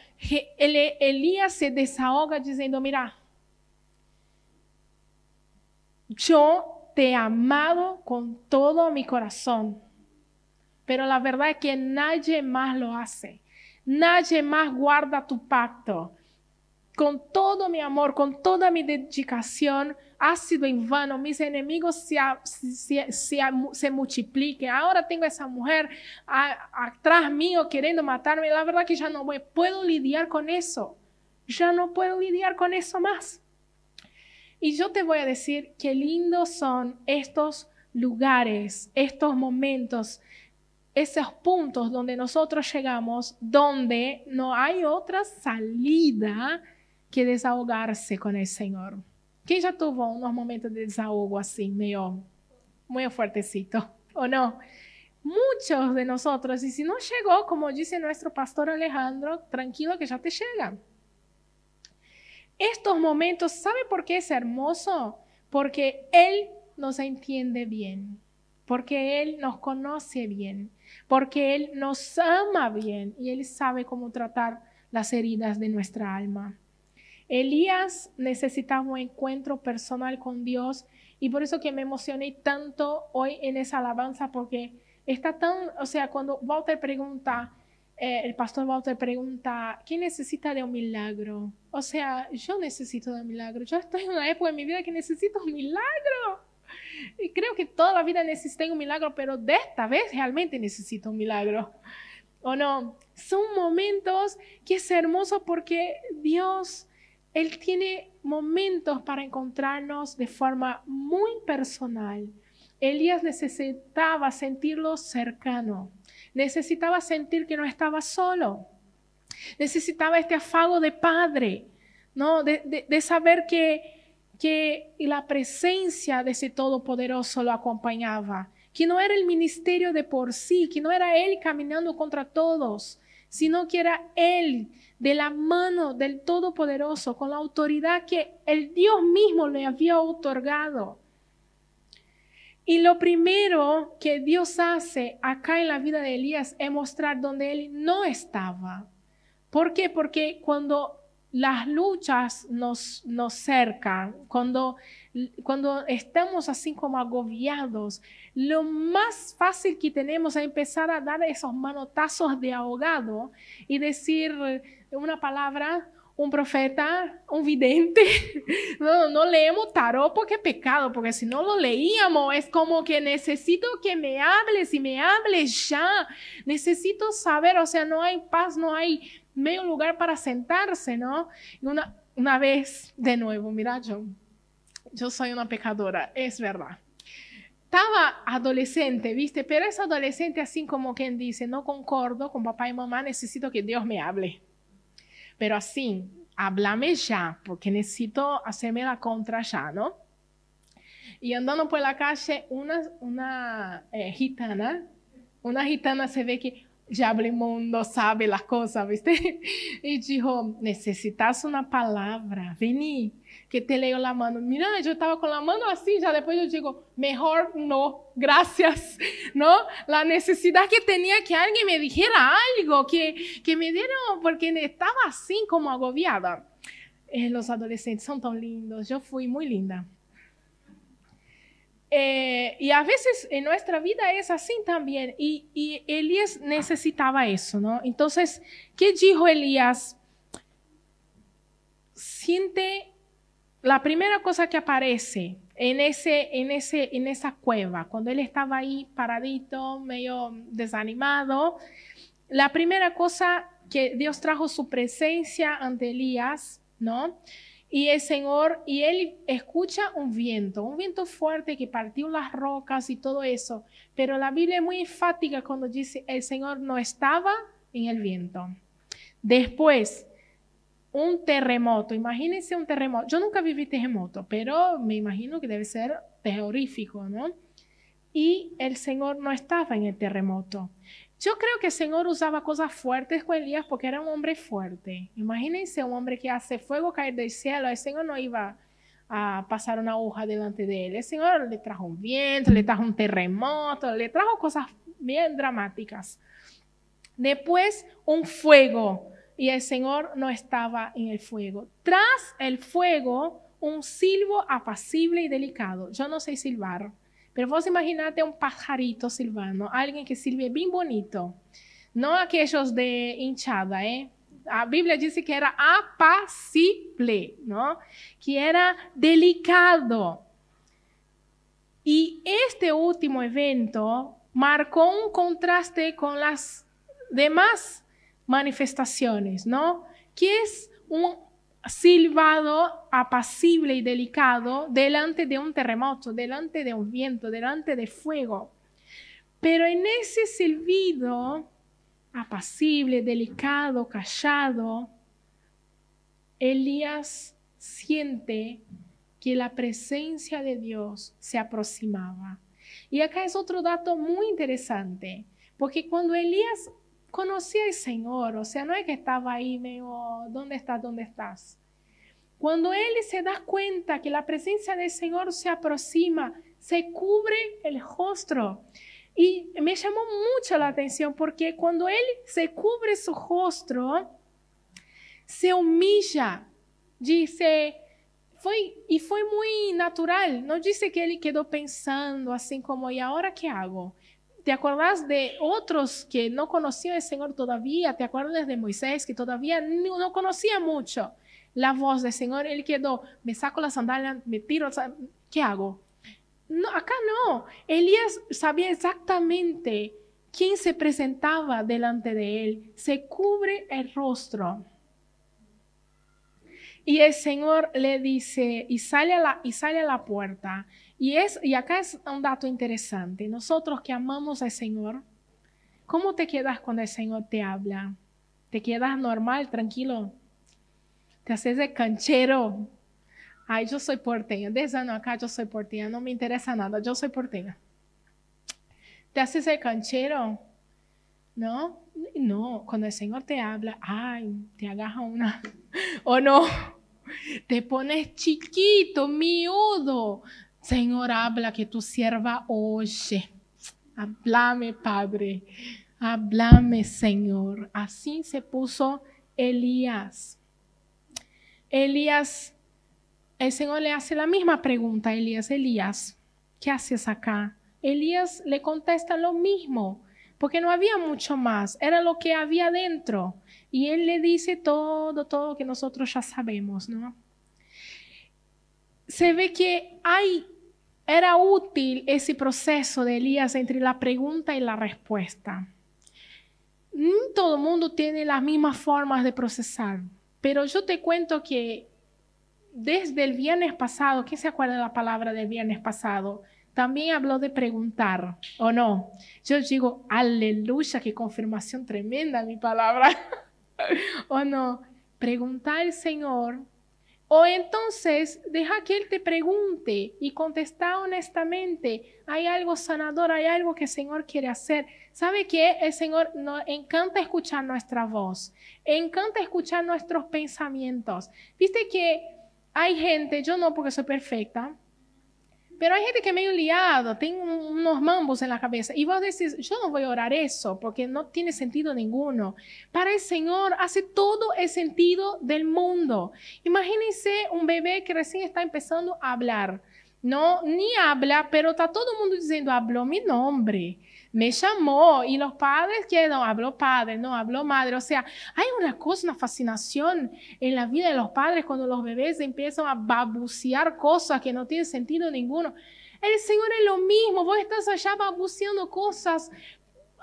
elías Elías se desahoga diciendo, mira, yo te amado con todo mi corazón, pero la verdad es que nadie más lo hace. Nadie más guarda tu pacto con todo mi amor, con toda mi dedicación, ha sido en vano, mis enemigos se, se, se, multipliquen. Ahora tengo a esa mujer atrás mío queriendo matarme. La verdad que ya no puedo lidiar con eso. Ya no puedo lidiar con eso más. Y yo te voy a decir qué lindos son estos lugares, estos momentos, esos puntos donde nosotros llegamos, donde no hay otra salida que desahogarse con el Señor, ¿Quién ya tuvo unos momentos de desahogo así, muy Muy fuertecito ¿o no? Muchos de nosotros, y si no llegó, como dice nuestro pastor Alejandro, tranquilo que ya te llega. Estos momentos, ¿sabe por qué es hermoso? Porque Él nos entiende bien, porque Él nos conoce bien, porque Él nos ama bien y Él sabe cómo tratar las heridas de nuestra alma. Elías necesitaba un encuentro personal con Dios y por eso que me emocioné tanto hoy en esa alabanza porque está tan, o sea, cuando Walter pregunta, eh, el pastor Walter pregunta, ¿quién necesita de un milagro? O sea, yo necesito de un milagro. Yo estoy en una época en mi vida que necesito un milagro. Y creo que toda la vida necesité un milagro, pero de esta vez realmente necesito un milagro. ¿O no? Son momentos que es hermoso porque Dios él tiene momentos para encontrarnos de forma muy personal. Elías necesitaba sentirlo cercano, necesitaba sentir que no estaba solo, necesitaba este afago de padre, ¿no? de, saber que, que la presencia de ese Todopoderoso lo acompañaba, que no era el ministerio de por sí, que no era él caminando contra todos, sino que era Él, de la mano del Todopoderoso, con la autoridad que el Dios mismo le había otorgado. Y lo primero que Dios hace acá en la vida de Elías es mostrar donde él no estaba. ¿Por qué? Porque cuando las luchas nos, nos cercan, cuando cuando estamos así como agobiados, lo más fácil que tenemos es empezar a dar esos manotazos de ahogado y decir una palabra, un profeta, un vidente. No, no leemos tarot porque pecado, porque si no lo leíamos es como que necesito que me hables y me hables ya. Necesito saber, o sea, no hay paz, no hay medio lugar para sentarse, ¿no? una, una vez, de nuevo, mira, John yo soy una pecadora, es verdad. Estaba adolescente, ¿viste? Pero es adolescente así como quien dice, no concordo con papá y mamá, necesito que Dios me hable. Pero así, háblame ya, porque necesito hacerme la contra ya, ¿no? Y andando por la calle, una, eh, gitana, una gitana se ve que ya el mundo, sabe las cosas, ¿viste? Y dijo, necesitas una palabra, vení, que te leo la mano. Mira, yo estaba con la mano así, ya después yo digo, mejor no, gracias, ¿no? La necesidad que tenía que alguien me dijera algo, que, me dieron, porque estaba así como agobiada. Eh, los adolescentes son tan lindos, yo fui muy linda. Eh, y a veces en nuestra vida es así también, y, y Elías necesitaba eso, ¿no? Entonces, ¿qué dijo Elías? Siente la primera cosa que aparece en, ese, en, ese, en esa cueva, cuando él estaba ahí paradito, medio desanimado, la primera cosa que Dios trajo su presencia ante Elías, ¿no? Y el Señor, y él escucha un viento, un viento fuerte que partió las rocas y todo eso. Pero la Biblia es muy enfática cuando dice, el Señor no estaba en el viento. Después, un terremoto, imagínense un terremoto. Yo nunca viví terremoto, pero me imagino que debe ser terrorífico, ¿no? Y el Señor no estaba en el terremoto. Yo creo que el Señor usaba cosas fuertes con Elías porque era un hombre fuerte. Imagínense un hombre que hace fuego caer del cielo. El Señor no iba a pasar una hoja delante de él. El Señor le trajo un viento, le trajo un terremoto, le trajo cosas bien dramáticas. Después, un fuego y el Señor no estaba en el fuego. Tras el fuego, un silbo apacible y delicado. Yo no sé silbar, pero vos imaginate un pajarito silbando, alguien que silbe bien bonito. No aquellos de hinchada, ¿eh? La Biblia dice que era apacible, ¿no? que era delicado. Y este último evento marcó un contraste con las demás manifestaciones, ¿no? Que es un silbado apacible y delicado delante de un terremoto, delante de un viento, delante de fuego. Pero en ese silbido apacible, delicado, callado, Elías siente que la presencia de Dios se aproximaba. Y acá es otro dato muy interesante, porque cuando Elías conocía al Señor, o sea, no es que estaba ahí medio, ¿dónde estás? ¿Dónde estás? Cuando él se da cuenta que la presencia del Señor se aproxima, se cubre el rostro. Y me llamó mucho la atención porque cuando él se cubre su rostro, se humilla, dice, fue y fue muy natural, no dice que él quedó pensando así como, ¿y ahora qué hago? ¿Te acuerdas de otros que no conocían al Señor todavía? ¿Te acuerdas de Moisés que todavía no conocía mucho la voz del Señor? Él quedó, me saco la sandalia, me tiro, ¿qué hago? No, acá no. Elías sabía exactamente quién se presentaba delante de él. Se cubre el rostro. Y el Señor le dice, y sale a la, y sale a la puerta. Y, es, y acá es un dato interesante. Nosotros que amamos al Señor, ¿cómo te quedas cuando el Señor te habla? ¿Te quedas normal, tranquilo? ¿Te haces de canchero? Ay, yo soy porteña. Desde acá yo soy porteña. No me interesa nada. Yo soy porteña. ¿Te haces de canchero? ¿No? No. Cuando el Señor te habla, ay, te agarra una. ¿O no? Te pones chiquito, miudo. Señor, habla que tu sierva oye. Háblame, Padre. Háblame, Señor. Así se puso Elías. Elías, el Señor le hace la misma pregunta a Elías. Elías, ¿qué haces acá? Elías le contesta lo mismo, porque no había mucho más. Era lo que había dentro. Y él le dice todo, todo que nosotros ya sabemos, ¿no? Se ve que hay era útil ese proceso de Elías entre la pregunta y la respuesta. todo el mundo tiene las mismas formas de procesar, pero yo te cuento que desde el viernes pasado, ¿quién se acuerda de la palabra del viernes pasado? También habló de preguntar, ¿o no? Yo digo, aleluya, qué confirmación tremenda mi palabra, ¿o no? Preguntar al Señor o entonces, deja que Él te pregunte y contesta honestamente. Hay algo sanador, hay algo que el Señor quiere hacer. ¿Sabe qué? El Señor encanta escuchar nuestra voz, encanta escuchar nuestros pensamientos. Viste que hay gente, yo no porque soy perfecta, pero hay gente que es medio liado, tiene unos mambos en la cabeza. Y vos decís, yo no voy a orar eso porque no tiene sentido ninguno. Para el Señor hace todo el sentido del mundo. Imagínense un bebé que recién está empezando a hablar. No, ni habla, pero está todo el mundo diciendo, habló mi nombre me llamó y los padres que no habló padre, no habló madre. O sea, hay una cosa, una fascinación en la vida de los padres cuando los bebés empiezan a babucear cosas que no tienen sentido ninguno. El Señor es lo mismo, vos estás allá babuceando cosas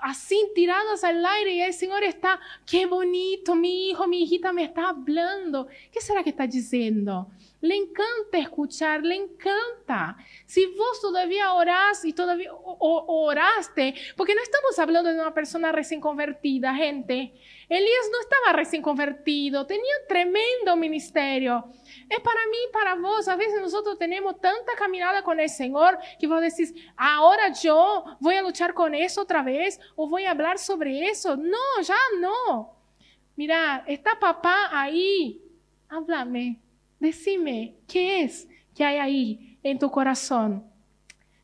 así tiradas al aire y el Señor está, qué bonito, mi hijo, mi hijita me está hablando. ¿Qué será que está diciendo? Le encanta escuchar, le encanta. Si vos todavía orás y todavía oraste, porque no estamos hablando de una persona recién convertida, gente. Elías no estaba recién convertido, tenía un tremendo ministerio. Es para mí, para vos. A veces nosotros tenemos tanta caminada con el Señor que vos decís, ahora yo voy a luchar con eso otra vez o voy a hablar sobre eso. No, ya no. Mira, está papá ahí. Háblame. Decime, ¿qué es que hay ahí en tu corazón?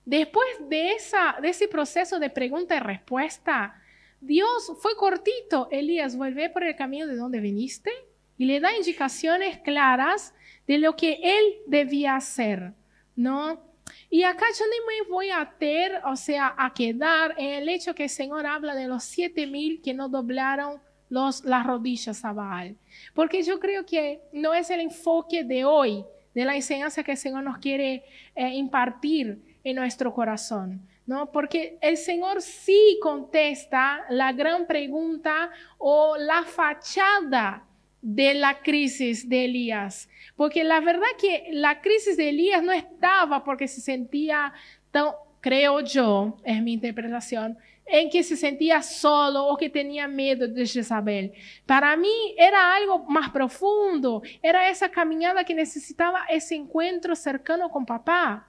Después de, esa, de ese proceso de pregunta y respuesta, Dios fue cortito. Elías, vuelve por el camino de donde viniste y le da indicaciones claras de lo que él debía hacer, ¿no? Y acá yo ni me voy a ter, o sea, a quedar en el hecho que el Señor habla de los siete mil que no doblaron las rodillas a Baal. Porque yo creo que no es el enfoque de hoy, de la enseñanza que el Señor nos quiere eh, impartir en nuestro corazón. ¿No? Porque el Señor sí contesta la gran pregunta o la fachada de la crisis de Elías. Porque la verdad que la crisis de Elías no estaba porque se sentía tan, creo yo, es mi interpretación, em que se sentia solo ou que tinha medo de Jezabel. Para mim, era algo mais profundo. Era essa caminhada que necessitava esse encontro cercano com papá.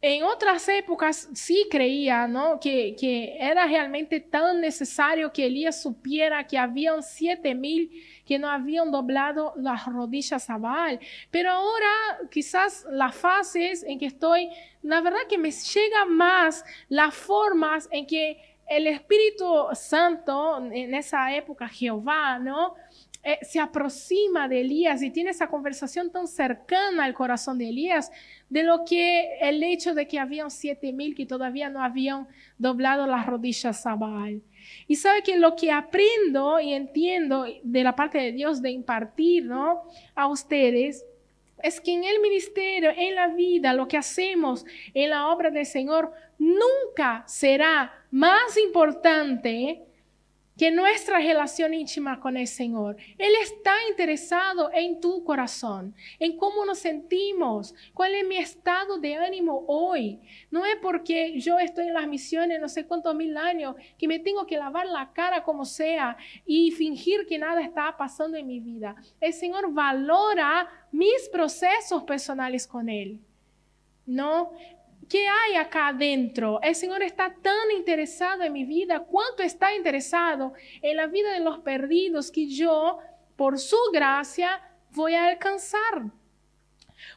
en otras épocas sí creía, ¿no? Que, era realmente tan necesario que Elías supiera que habían siete mil que no habían doblado las rodillas a Baal. Pero ahora quizás las fases en que estoy, la verdad que me llega más las formas en que el Espíritu Santo, en esa época Jehová, ¿no? Eh, se aproxima de Elías y tiene esa conversación tan cercana al corazón de Elías de lo que el hecho de que habían siete mil que todavía no habían doblado las rodillas a Baal. Y sabe que lo que aprendo y entiendo de la parte de Dios de impartir ¿no? a ustedes es que en el ministerio, en la vida, lo que hacemos en la obra del Señor nunca será más importante que nuestra relación íntima con el Señor. Él está interesado en tu corazón, en cómo nos sentimos, cuál es mi estado de ánimo hoy. No es porque yo estoy en las misiones no sé cuántos mil años que me tengo que lavar la cara como sea y fingir que nada está pasando en mi vida. El Señor valora mis procesos personales con Él. No, ¿Qué hay acá adentro? El Señor está tan interesado en mi vida ¿Cuánto está interesado en la vida de los perdidos que yo, por su gracia, voy a alcanzar.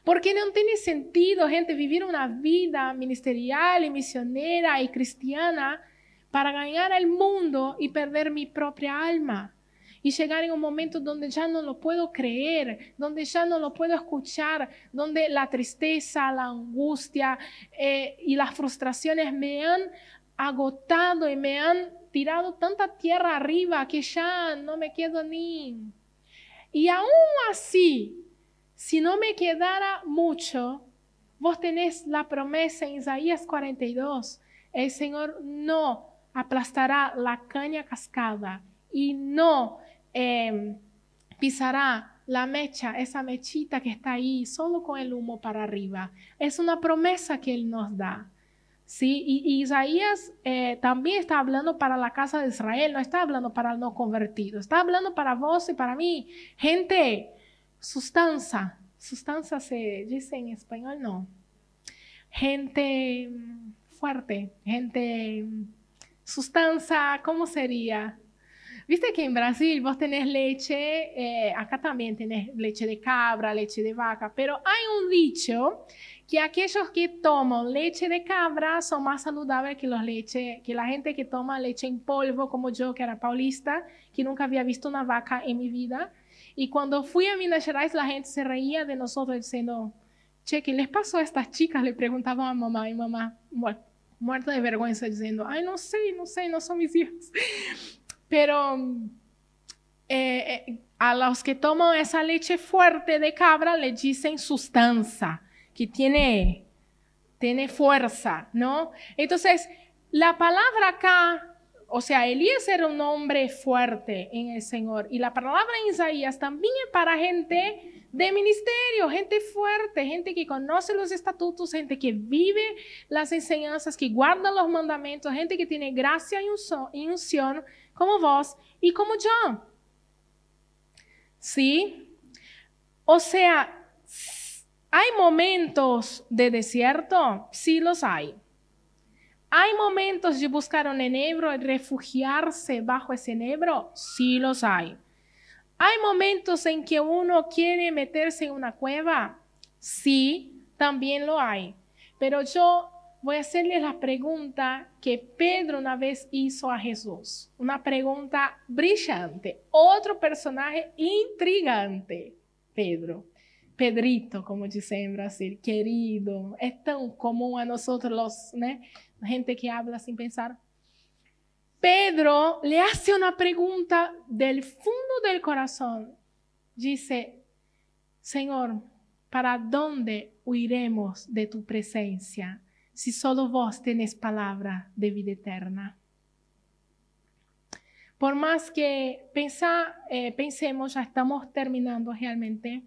Porque no tiene sentido, gente, vivir una vida ministerial y misionera y cristiana para ganar el mundo y perder mi propia alma y llegar en un momento donde ya no lo puedo creer, donde ya no lo puedo escuchar, donde la tristeza, la angustia eh, y las frustraciones me han agotado y me han tirado tanta tierra arriba que ya no me quedo ni. Y aún así, si no me quedara mucho, vos tenés la promesa en Isaías 42, el Señor no aplastará la caña cascada y no Em, pisará la mecha, esa mechita que está ahí solo con el humo para arriba. Es una promesa que Él nos da. ¿sí? Y, Isaías eh, también está hablando para la casa de Israel, no está hablando para el no convertido, está hablando para vos y para mí. Gente, sustanza Sustanza se dice en español, no. Gente mm, fuerte, gente, mm, sustanza, ¿cómo sería? Viste que en Brasil vos tenés leche, eh, acá también tenés leche de cabra, leche de vaca, pero hay un dicho que aquellos que toman leche de cabra son más saludables que, los leche, que la gente que toma leche en polvo, como yo, que era paulista, que nunca había visto una vaca en mi vida. Y cuando fui a Minas Gerais, la gente se reía de nosotros diciendo, che, ¿qué les pasó a estas chicas? Le preguntaban a mamá y mamá, muerta de vergüenza, diciendo, ay, no sé, no sé, no son mis hijos. Pero eh, eh, a los que toman esa leche fuerte de cabra le dicen sustancia, que tiene, tiene fuerza, ¿no? Entonces, la palabra acá, o sea, Elías era un hombre fuerte en el Señor. Y la palabra en Isaías también es para gente de ministerio, gente fuerte, gente que conoce los estatutos, gente que vive las enseñanzas, que guarda los mandamientos, gente que tiene gracia y unción como vos y como John. ¿Sí? O sea, ¿hay momentos de desierto? Sí los hay. ¿Hay momentos de buscar un enebro y refugiarse bajo ese enebro? Sí los hay. ¿Hay momentos en que uno quiere meterse en una cueva? Sí, también lo hay. Pero yo voy a hacerle la pregunta que Pedro una vez hizo a Jesús. Una pregunta brillante, otro personaje intrigante, Pedro. Pedrito, como dicen en Brasil, querido, es tan común a nosotros los, gente que habla sin pensar. Pedro le hace una pregunta del fondo del corazón. Dice, Señor, ¿para dónde huiremos de tu presencia? si solo vos tenés palabra de vida eterna. Por más que pensa, eh, pensemos, ya estamos terminando realmente.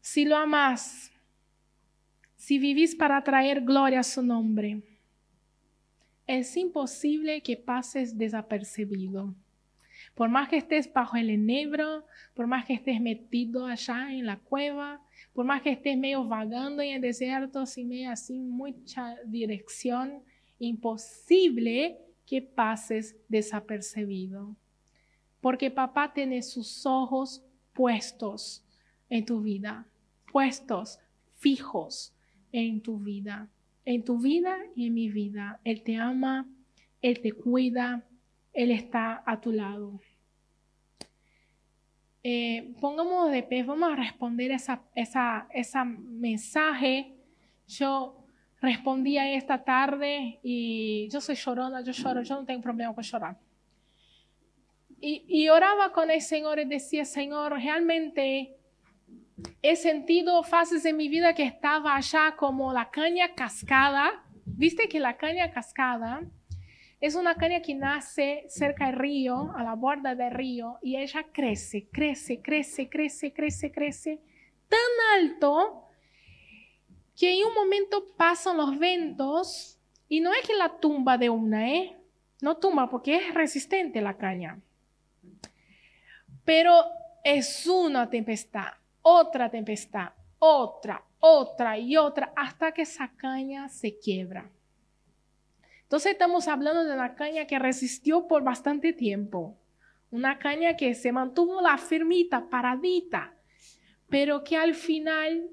Si lo amás, si vivís para traer gloria a su nombre, es imposible que pases desapercibido. Por más que estés bajo el enebro, por más que estés metido allá en la cueva, por más que estés medio vagando en el desierto, sin medio así mucha dirección, imposible que pases desapercibido. Porque papá tiene sus ojos puestos en tu vida, puestos, fijos en tu vida, en tu vida y en mi vida. Él te ama, Él te cuida, Él está a tu lado eh, pongamos de pie, vamos a responder esa, esa, esa mensaje. Yo respondía esta tarde y yo soy llorona, yo lloro, yo no tengo problema con llorar. Y, y oraba con el Señor y decía, Señor, realmente he sentido fases de mi vida que estaba allá como la caña cascada. ¿Viste que la caña cascada es una caña que nace cerca del río, a la borda del río, y ella crece, crece, crece, crece, crece, crece, tan alto que en un momento pasan los ventos y no es que la tumba de una, ¿eh? No tumba porque es resistente la caña. Pero es una tempestad, otra tempestad, otra, otra y otra, hasta que esa caña se quiebra. Entonces estamos hablando de una caña que resistió por bastante tiempo, una caña que se mantuvo la firmita, paradita, pero que al final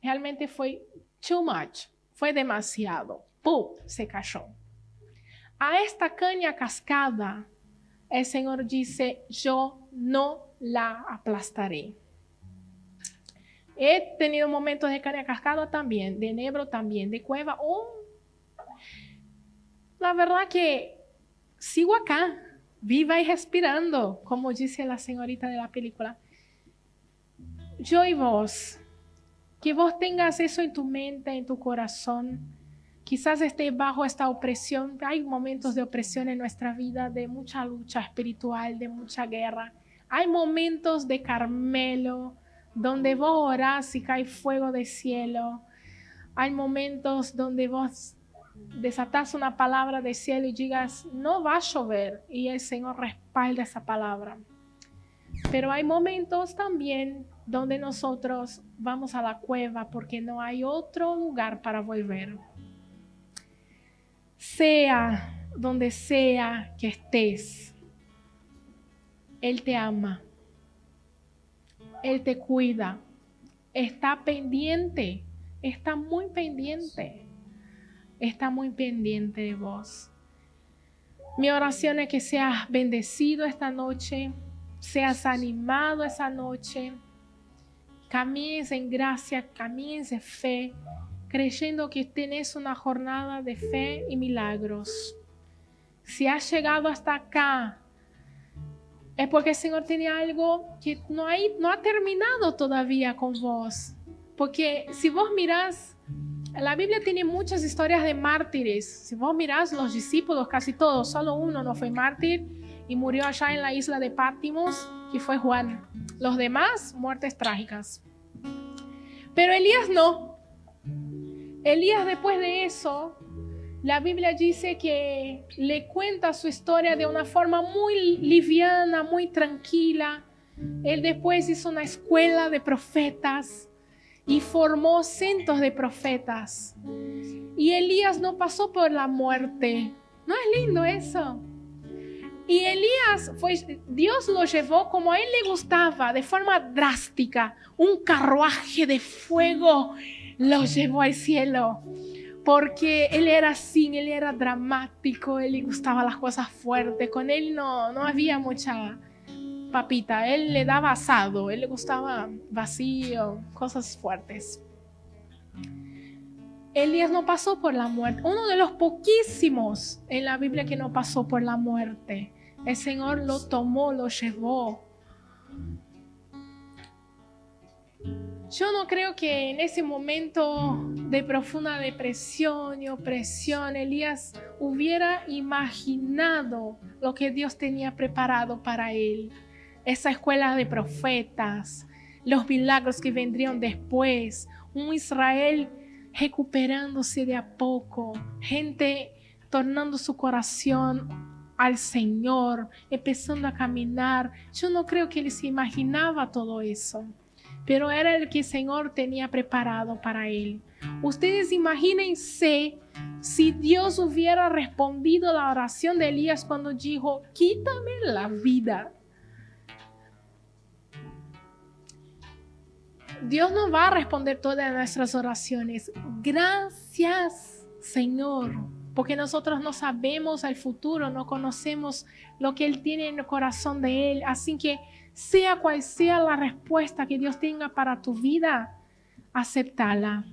realmente fue too much, fue demasiado, ¡pum!, se cayó. A esta caña cascada, el Señor dice, yo no la aplastaré. He tenido momentos de caña cascada también, de nebro también, de cueva, oh, la verdad que sigo acá, viva y respirando, como dice la señorita de la película. Yo y vos, que vos tengas eso en tu mente, en tu corazón. Quizás esté bajo esta opresión. Hay momentos de opresión en nuestra vida, de mucha lucha espiritual, de mucha guerra. Hay momentos de Carmelo, donde vos orás y cae fuego de cielo. Hay momentos donde vos desatas una palabra del cielo y digas, no va a llover, y el Señor respalda esa palabra. Pero hay momentos también donde nosotros vamos a la cueva porque no hay otro lugar para volver. Sea donde sea que estés, Él te ama, Él te cuida, está pendiente, está muy pendiente está muy pendiente de vos. Mi oración es que seas bendecido esta noche, seas animado esta noche, camines en gracia, camines en fe, creyendo que tenés una jornada de fe y milagros. Si has llegado hasta acá, es porque el Señor tiene algo que no, no ha terminado todavía con vos. Porque si vos mirás la Biblia tiene muchas historias de mártires. Si vos mirás los discípulos, casi todos, solo uno no fue mártir y murió allá en la isla de Pátimos, que fue Juan. Los demás, muertes trágicas. Pero Elías no. Elías después de eso, la Biblia dice que le cuenta su historia de una forma muy liviana, muy tranquila. Él después hizo una escuela de profetas y formó cientos de profetas. Y Elías no pasó por la muerte. ¿No es lindo eso? Y Elías fue, Dios lo llevó como a él le gustaba, de forma drástica. Un carruaje de fuego lo llevó al cielo. Porque él era así, él era dramático, él le gustaba las cosas fuertes. Con él no, no había mucha, papita, él le daba asado, él le gustaba vacío, cosas fuertes. Elías no pasó por la muerte, uno de los poquísimos en la Biblia que no pasó por la muerte. El Señor lo tomó, lo llevó. Yo no creo que en ese momento de profunda depresión y opresión Elías hubiera imaginado lo que Dios tenía preparado para él esa escuela de profetas, los milagros que vendrían después, un Israel recuperándose de a poco, gente tornando su corazón al Señor, empezando a caminar. Yo no creo que él se imaginaba todo eso, pero era el que el Señor tenía preparado para él. Ustedes imagínense si Dios hubiera respondido a la oración de Elías cuando dijo, quítame la vida. Dios nos va a responder todas nuestras oraciones. Gracias, Señor, porque nosotros no sabemos el futuro, no conocemos lo que Él tiene en el corazón de Él. Así que sea cual sea la respuesta que Dios tenga para tu vida, aceptala.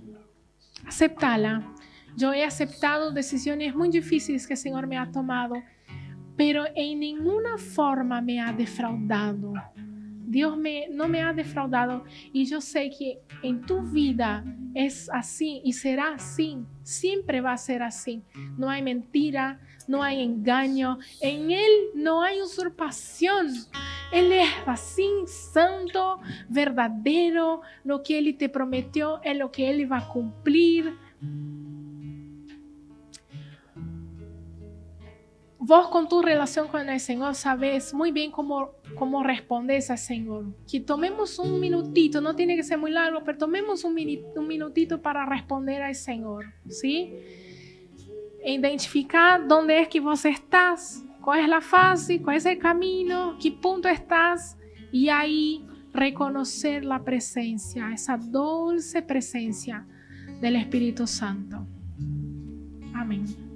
Aceptala. Yo he aceptado decisiones muy difíciles que el Señor me ha tomado, pero en ninguna forma me ha defraudado Dios me, no me ha defraudado y yo sé que en tu vida es así y será así, siempre va a ser así. No hay mentira, no hay engaño, en Él no hay usurpación. Él es así, santo, verdadero, lo que Él te prometió es lo que Él va a cumplir. Vos con tu relación con el Señor sabes muy bien cómo, cómo respondes al Señor. Que tomemos un minutito, no tiene que ser muy largo, pero tomemos un, un minutito para responder al Señor, ¿sí? E identificar dónde es que vos estás, cuál es la fase, cuál es el camino, qué punto estás y ahí reconocer la presencia, esa dulce presencia del Espíritu Santo. Amén.